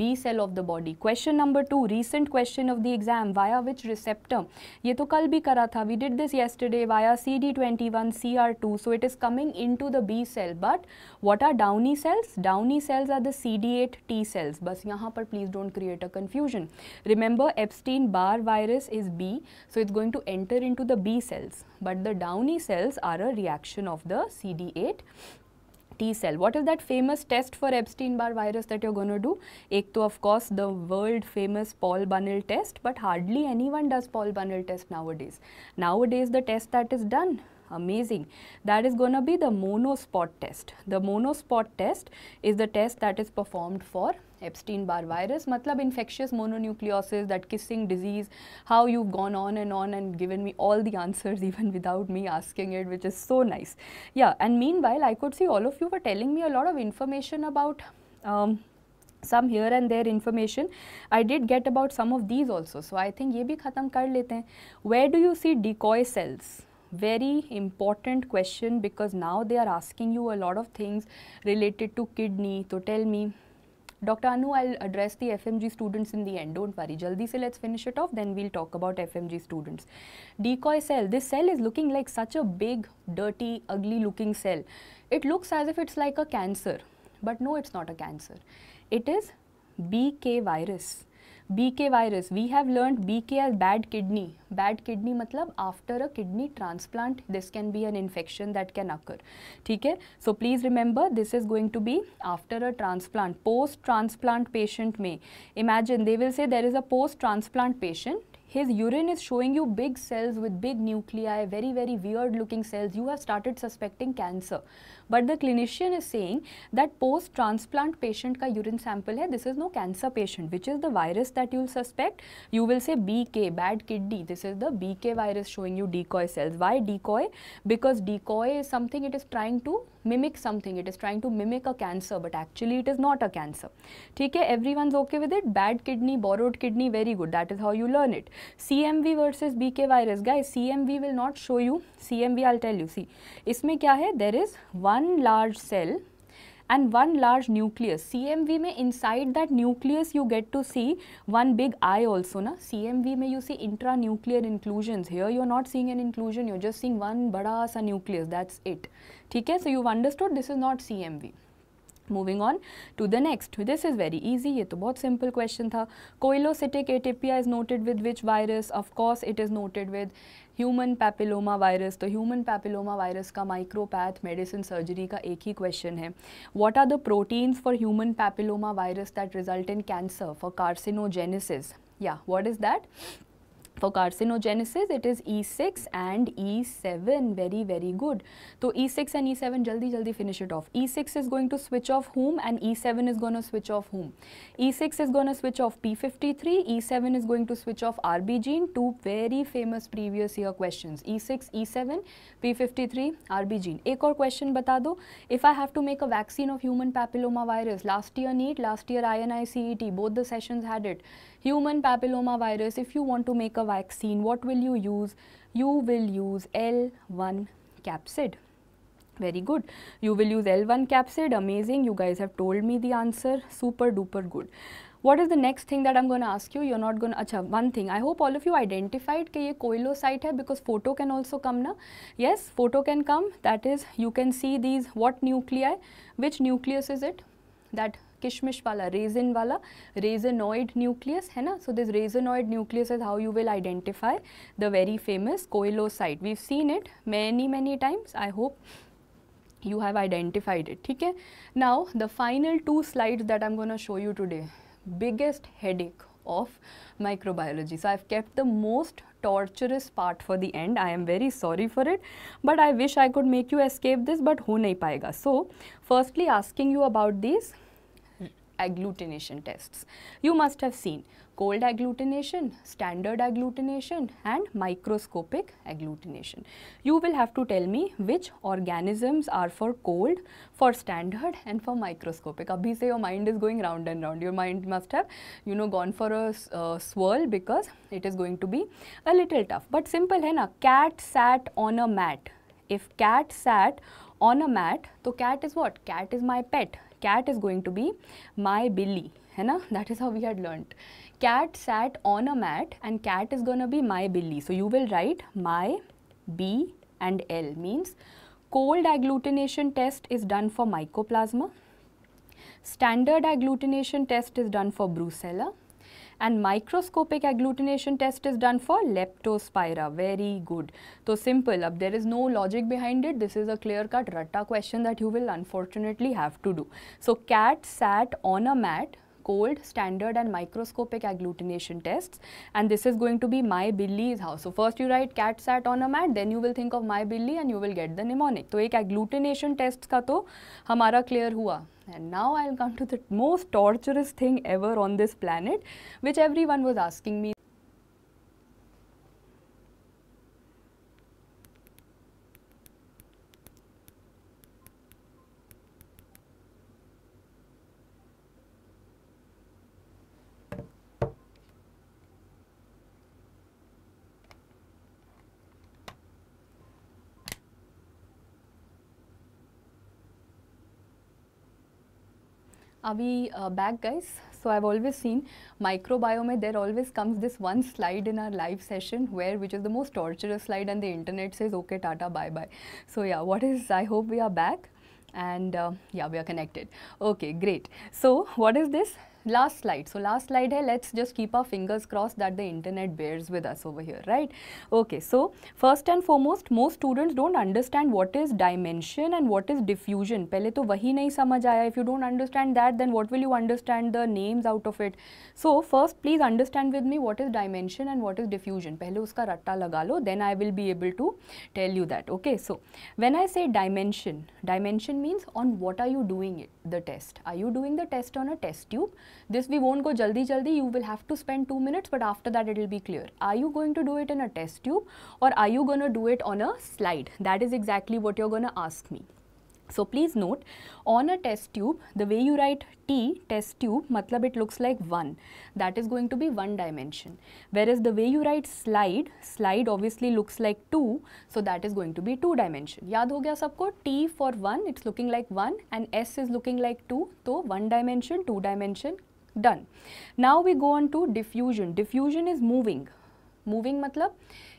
B cell of the body. Question number two, recent question of the exam, via which receptor? ये तो कल भी करा था. We did this yesterday via CD20 one cr 2 So it is coming into the B cell. But what are downy cells? Downy cells are the CD8 T cells. Bas yahan par please don't create a confusion. Remember Epstein-Barr virus is B. So it's going to enter into the B cells. But the downy cells are a reaction of the CD8 T cell. What is that famous test for Epstein-Barr virus that you're going to do? Ek to of course the world famous Paul Bunnell test, but hardly anyone does Paul Bunnell test nowadays. Nowadays the test that is done amazing. That is going to be the monospot test. The monospot test is the test that is performed for Epstein-Barr virus, matlab infectious mononucleosis, that kissing disease, how you've gone on and on and given me all the answers even without me asking it, which is so nice. Yeah, and meanwhile, I could see all of you were telling me a lot of information about um, some here and there information I did get about some of these also. So I think ये भी खत्म कर लेते हैं. Where do you see decoy cells? very important question because now they are asking you a lot of things related to kidney. So tell me, Dr. Anu, I'll address the FMG students in the end. Don't worry. Jaldi se let's finish it off. Then we'll talk about FMG students. Decoy cell. This cell is looking like such a big, dirty, ugly looking cell. It looks as if it's like a cancer. But no, it's not a cancer. It is BK virus. B K virus we have learn B K as bad kidney bad kidney मतलब after a kidney transplant this can be an infection that can occur ठीक है so please remember this is going to be after a transplant post transplant patient में imagine they will say there is a post transplant patient His urine is showing you big cells with big nuclei, very very weird looking cells. You have started suspecting cancer. but the clinician is saying that post transplant patient ka urine sample hai this is no cancer patient which is the virus that you'll suspect you will say bk bad kidney this is the bk virus showing you decoy cells why decoy because decoy is something it is trying to mimic something it is trying to mimic a cancer but actually it is not a cancer theek hai everyone's okay with it bad kidney borrowed kidney very good that is how you learn it cmv versus bk virus guys cmv will not show you cmv i'll tell you see isme kya hai there is one one large cell and one large nucleus. CMV may inside that nucleus you get to see one big eye also na. CMV may you see intranuclear inclusions. Here you are not seeing an inclusion, you are just seeing one बड़ा सा nucleus. That's it. ठीक So you've understood this is not CMV. Moving on to the next. This is very ये तो बहुत simple question था koilocytic atypia is noted with which virus? Of course, it is noted with. Human papilloma virus तो human papilloma virus का micro path medicine surgery का एक ही question है what are the proteins for human papilloma virus that result in cancer for carcinogenesis या what is that for carcinogenesis it is E6 and E7 very very good. So E6 and E7 jaldi jaldi finish it off. E6 is going to switch off whom and E7 is going to switch off whom. E6 is going to switch off P53, E7 is going to switch off RB gene two very famous previous year questions E6, E7, P53, RB gene. एक और question बता if I have to make a vaccine of human papilloma virus last year NEET last year INICET both the sessions had it human papilloma virus, if you want to make a vaccine, what will you use? You will use L1 capsid. Very good. You will use L1 capsid. Amazing. You guys have told me the answer. Super duper good. What is the next thing that I'm going to ask you? You're not going to, acha, one thing. I hope all of you identified that this site hai because photo can also come na. Yes, photo can come. That is, you can see these, what nuclei, which nucleus is it? That किशमिश वाला raisin वाला रेजनॉइड nucleus है ना so this raisinoid nucleus is how you will identify the very famous koilocyte we seen it many many times I hope you have identified it ठीक है now the final two slide that I am gonna show you today biggest headache of microbiology so I've kept the most torturous part for the end I am very sorry for it but I wish I could make you escape this but हो नहीं पाएगा so firstly asking you about this agglutination tests. You must have seen cold agglutination, standard agglutination and microscopic agglutination. You will have to tell me which organisms are for cold, for standard and for microscopic. Abhi say your mind is going round and round. Your mind must have, you know, gone for a uh, swirl because it is going to be a little tough. But simple hai na, cat sat on a mat. If cat sat on a mat, so cat is what? Cat is my pet cat is going to be my billy है ना that is how we had learnt cat sat on a mat and cat is going to be my billy so you will write my b and l means cold agglutination test is done for mycoplasma standard agglutination test is done for brucella and microscopic agglutination test is done for Leptospira. Very good. So simple. Up there is no logic behind it. This is a clear-cut ratta question that you will unfortunately have to do. So cat sat on a mat cold, standard and microscopic agglutination tests and this is going to be my Billy's house. So first you write cat sat on a mat then you will think of my Billy and you will get the mnemonic. So, एक agglutination test ka to, hamara clear hua. And now I'll come to the most torturous thing ever on this planet, which everyone was asking me. Are we uh, back, guys? So I've always seen microbiome, there always comes this one slide in our live session where, which is the most torturous slide and the internet says, okay, Tata, bye-bye. So yeah, what is, I hope we are back and uh, yeah, we are connected. Okay, great. So what is this? last slide. So, last slide, hai, let's just keep our fingers crossed that the internet bears with us over here, right? Okay, so first and foremost, most students don't understand what is dimension and what is diffusion. Pehle to wahi nahi samajh aaya. If you don't understand that, then what will you understand the names out of it? So, first please understand with me what is dimension and what is diffusion. Pehle uska ratta laga lo, then I will be able to tell you that, okay? So, when I say dimension, dimension means on what are you doing it, the test? Are you doing the test on a test tube? This we won't go jaldi jaldi, you will have to spend 2 minutes but after that it will be clear. Are you going to do it in a test tube or are you going to do it on a slide? That is exactly what you're going to ask me. So please note on a test tube the way you write T test tube matlab it looks like 1 that is going to be one dimension whereas the way you write slide slide obviously looks like 2 so that is going to be two dimension yaad ho gaya sabko T for 1 it's looking like 1 and S is looking like 2 so one dimension two dimension done now we go on to diffusion diffusion is moving moving matlab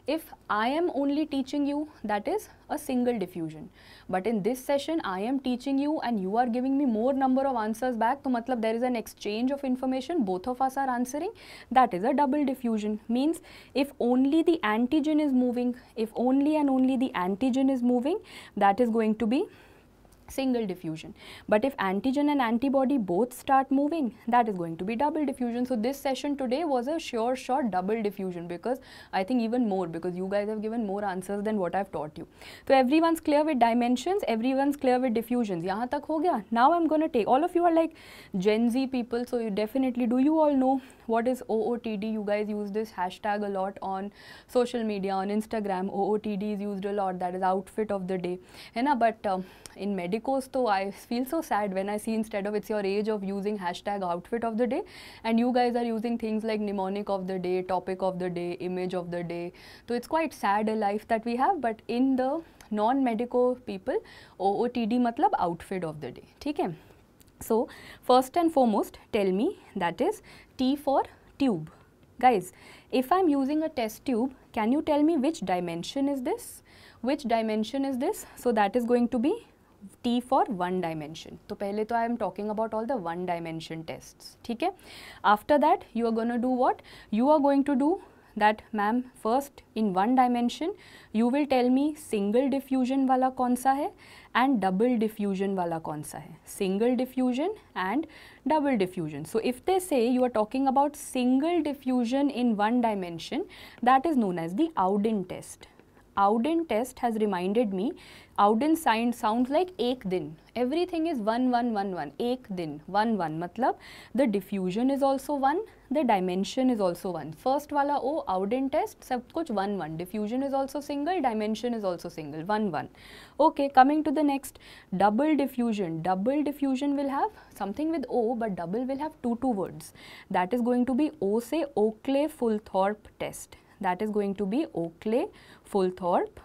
if I am only teaching you that is a single diffusion but in this session I am teaching you and you are giving me more number of answers back so matlab there is an exchange of information both of us are answering that is a double diffusion means if only the antigen is moving if only and only the antigen is moving that is going to be single diffusion. But if antigen and antibody both start moving, that is going to be double diffusion. So this session today was a sure shot double diffusion because I think even more because you guys have given more answers than what I've taught you. So everyone's clear with dimensions, everyone's clear with diffusions. Yahan tak Now I'm going to take, all of you are like Gen Z people, so you definitely, do you all know what is OOTD? You guys use this hashtag a lot on social media, on Instagram. OOTD is used a lot, that is outfit of the day. na? But um, in medical because though I feel so sad when I see instead of it's your age of using hashtag outfit of the day and you guys are using things like mnemonic of the day, topic of the day, image of the day. So it's quite sad a life that we have but in the non-medico people OOTD matlab outfit of the day. Okay? So first and foremost tell me that is T for tube. Guys, if I am using a test tube, can you tell me which dimension is this? Which dimension is this? So that is going to be T for one dimension तो पहले तो I am talking about all the one dimension test ठीक है after that you are gonna do what you are going to do that ma'am first in one dimension you will tell me single diffusion वाला कौन सा है and double diffusion वाला कौन सा है single diffusion and double diffusion so if they say you are talking about single diffusion in one dimension that is known as the Oudin test Auden test has reminded me, Auden sign sounds like ek din. Everything is one, one, one, one, ek din, one, one. Matlab, the diffusion is also one, the dimension is also one. First wala o, Auden test, sab kuch one, one. Diffusion is also single, dimension is also single, one, one. Okay, coming to the next, double diffusion. Double diffusion will have something with O, but double will have two, two words. That is going to be O say Oakley Fulthorpe test that is going to be Oakley Fulthorpe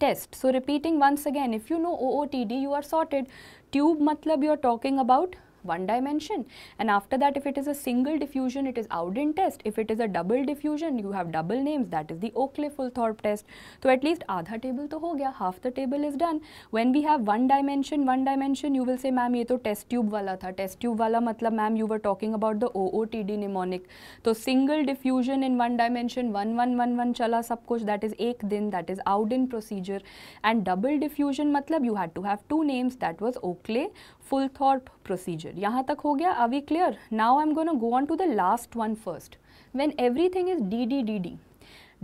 test. So repeating once again if you know OOTD you are sorted. Tube matlab you are talking about one dimension and after that if it is a single diffusion it is Auden test if it is a double diffusion you have double names that is the Oakley Fulthorpe test so at least आधा table to हो गया half the table is done when we have one dimension one dimension you will say ma'am, ये तो test tube वाला था test tube वाला मतलब ma'am, you were talking about the OOTD mnemonic So single diffusion in one dimension one one one one चला सब कुछ that is एक दिन that is Auden procedure and double diffusion मतलब you had to have two names that was Oakley Fulthorpe procedure यहाँ तक हो गया are we clear now I am gonna go on to the last one first when everything is D D D D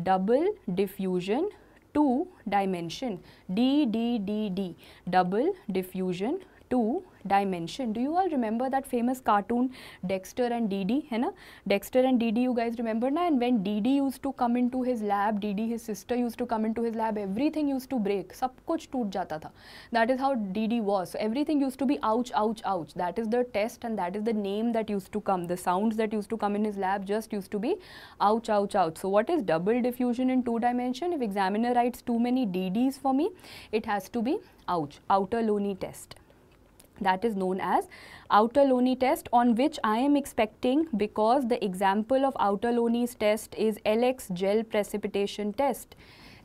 double diffusion two dimension D D D D double diffusion two dimension. Do you all remember that famous cartoon Dexter and DD? Hai na? Dexter and DD, you guys remember na? And when DD used to come into his lab, DD, his sister used to come into his lab, everything used to break. Sab kuch toot jata tha. That is how DD was. So everything used to be ouch, ouch, ouch. That is the test and that is the name that used to come. The sounds that used to come in his lab just used to be ouch, ouch, ouch. So what is double diffusion in two dimension? If examiner writes too many DDs for me, it has to be ouch, outer Loney test that is known as outer Loni test on which I am expecting because the example of outer Loni's test is LX gel precipitation test.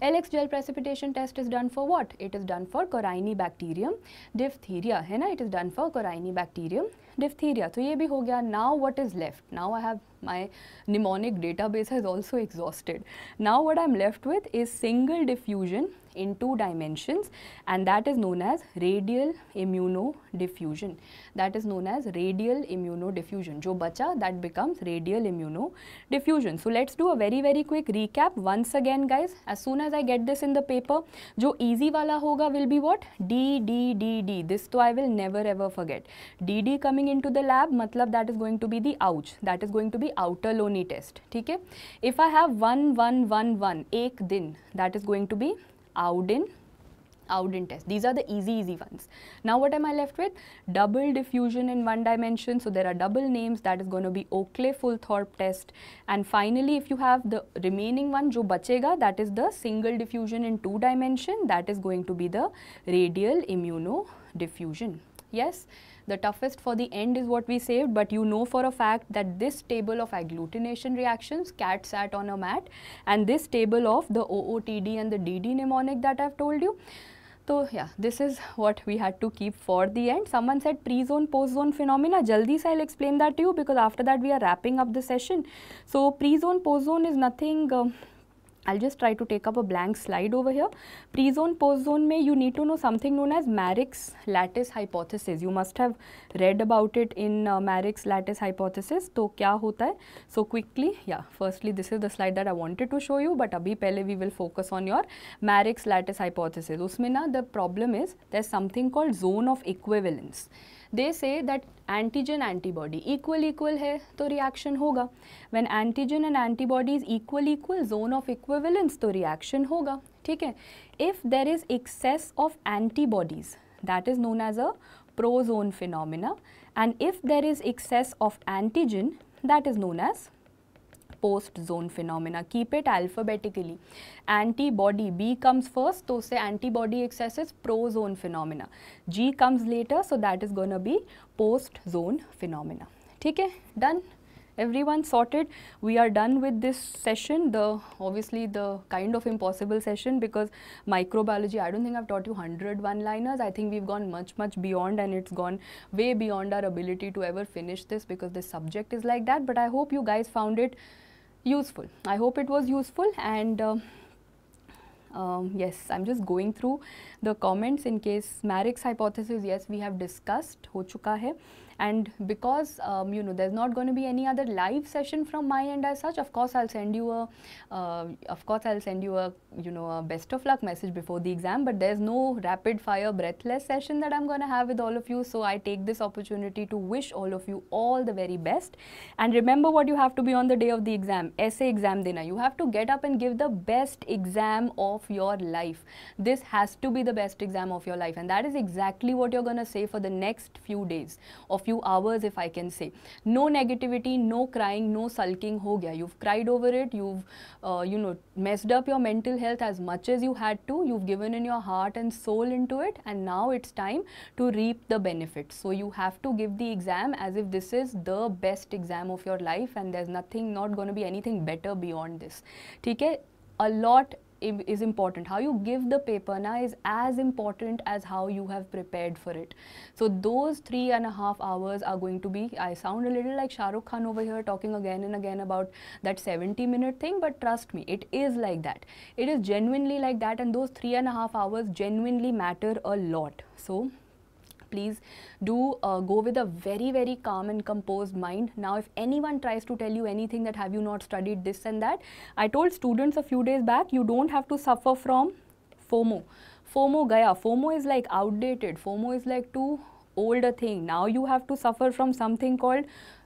LX gel precipitation test is done for what? It is done for Corynebacterium diphtheria, है ना? It is done for Corynebacterium diphtheria. So ये भी हो गया. Now what is left? Now I have my mnemonic database has also exhausted. Now what I am left with is single diffusion in two dimensions and that is known as radial immunodiffusion. That is known as radial immunodiffusion. Jo bacha that becomes radial immunodiffusion. So let's do a very very quick recap once again guys. As soon as I get this in the paper, jo easy wala hoga will be what? D, D, D, D. This to I will never ever forget. D, D coming into the lab, matlab that is going to be the ouch. That is going to be outer loni test. Okay? If I have 1, 1, 1, 1, ek din, that is going to be Audin, Audin test. These are the easy, easy ones. Now what am I left with? Double diffusion in one dimension. So there are double names. That is going to be Oakley fulthorpe test. And finally, if you have the remaining one, jo bachega, that is the single diffusion in two dimension. That is going to be the radial immunodiffusion. Yes the toughest for the end is what we saved but you know for a fact that this table of agglutination reactions cat sat on a mat and this table of the OOTD and the DD mnemonic that I've told you so yeah this is what we had to keep for the end someone said pre-zone post-zone phenomena jaldi sa I'll explain that to you because after that we are wrapping up the session so pre-zone post-zone is nothing um, I'll just try to take up a blank slide over here. Pre-zone, post-zone may you need to know something known as Marek's lattice hypothesis. You must have read about it in uh, Marek's lattice hypothesis. So, kya hota hai? So, quickly, yeah, firstly, this is the slide that I wanted to show you, but abhi pehle we will focus on your Marek's lattice hypothesis. Usme na, the problem is there's something called zone of equivalence. They say that antigen antibody equal equal है तो reaction होगा when antigen and antibody is equal equal zone of equivalence तो reaction होगा ठीक है if there is excess of antibodies that is known as a prozone phenomena and if there is excess of antigen that is known as post zone phenomena. Keep it alphabetically. Antibody B comes first, so say antibody excess is zone phenomena. G comes later, so that is gonna be post zone phenomena. Okay, done everyone sorted we are done with this session the obviously the kind of impossible session because microbiology i don't think i've taught you 100 one liners i think we've gone much much beyond and it's gone way beyond our ability to ever finish this because the subject is like that but i hope you guys found it useful. I hope it was useful and uh, um, yes, I am just going through the comments in case Marek's hypothesis, yes, we have discussed, ho chuka hai and because um, you know there's not going to be any other live session from my end as such of course i'll send you a uh, of course i'll send you a you know a best of luck message before the exam but there's no rapid fire breathless session that i'm going to have with all of you so i take this opportunity to wish all of you all the very best and remember what you have to be on the day of the exam essay exam dinner you have to get up and give the best exam of your life this has to be the best exam of your life and that is exactly what you're going to say for the next few days of few hours if I can say. No negativity, no crying, no sulking ho gaya. You've cried over it, you've, uh, you know, messed up your mental health as much as you had to, you've given in your heart and soul into it and now it's time to reap the benefits. So you have to give the exam as if this is the best exam of your life and there's nothing, not going to be anything better beyond this. ठीक है? A lot is important how you give the paper now is as important as how you have prepared for it so those three and a half hours are going to be i sound a little like shahrukh khan over here talking again and again about that 70 minute thing but trust me it is like that it is genuinely like that and those three and a half hours genuinely matter a lot so please do uh, go with a very, very calm and composed mind. Now, if anyone tries to tell you anything that have you not studied this and that, I told students a few days back, you don't have to suffer from FOMO. FOMO gaya. FOMO is like outdated. FOMO is like too old a thing. Now you have to suffer from something called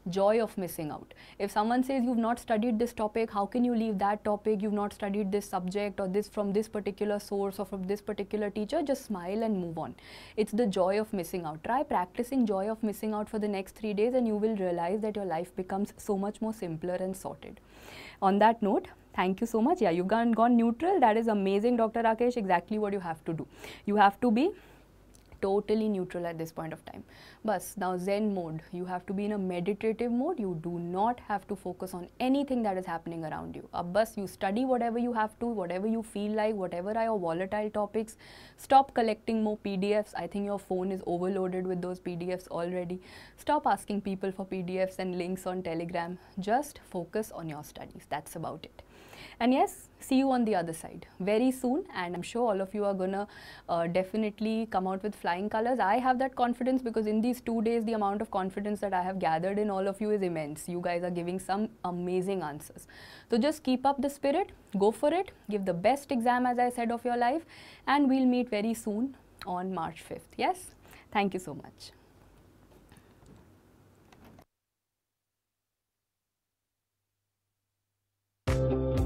joy of missing out. If someone says you've not studied this topic, how can you leave that topic? You've not studied this subject or this from this particular source or from this particular teacher, just smile and move on. It's the joy of missing out. Try practicing joy of missing out for the next three days and you will realize that your life becomes so much more simpler and sorted. On that note, thank you so much. Yeah, you've gone, gone neutral. That is amazing, Dr. Rakesh. Exactly what you have to do. You have to be totally neutral at this point of time. Bus, now Zen mode, you have to be in a meditative mode. You do not have to focus on anything that is happening around you. A bus, you study whatever you have to, whatever you feel like, whatever are your volatile topics. Stop collecting more PDFs. I think your phone is overloaded with those PDFs already. Stop asking people for PDFs and links on Telegram. Just focus on your studies. That's about it. And yes, see you on the other side very soon. And I'm sure all of you are going to uh, definitely come out with flying colors. I have that confidence because in these two days, the amount of confidence that I have gathered in all of you is immense. You guys are giving some amazing answers. So just keep up the spirit, go for it, give the best exam, as I said, of your life. And we'll meet very soon on March 5th. Yes? Thank you so much. thank you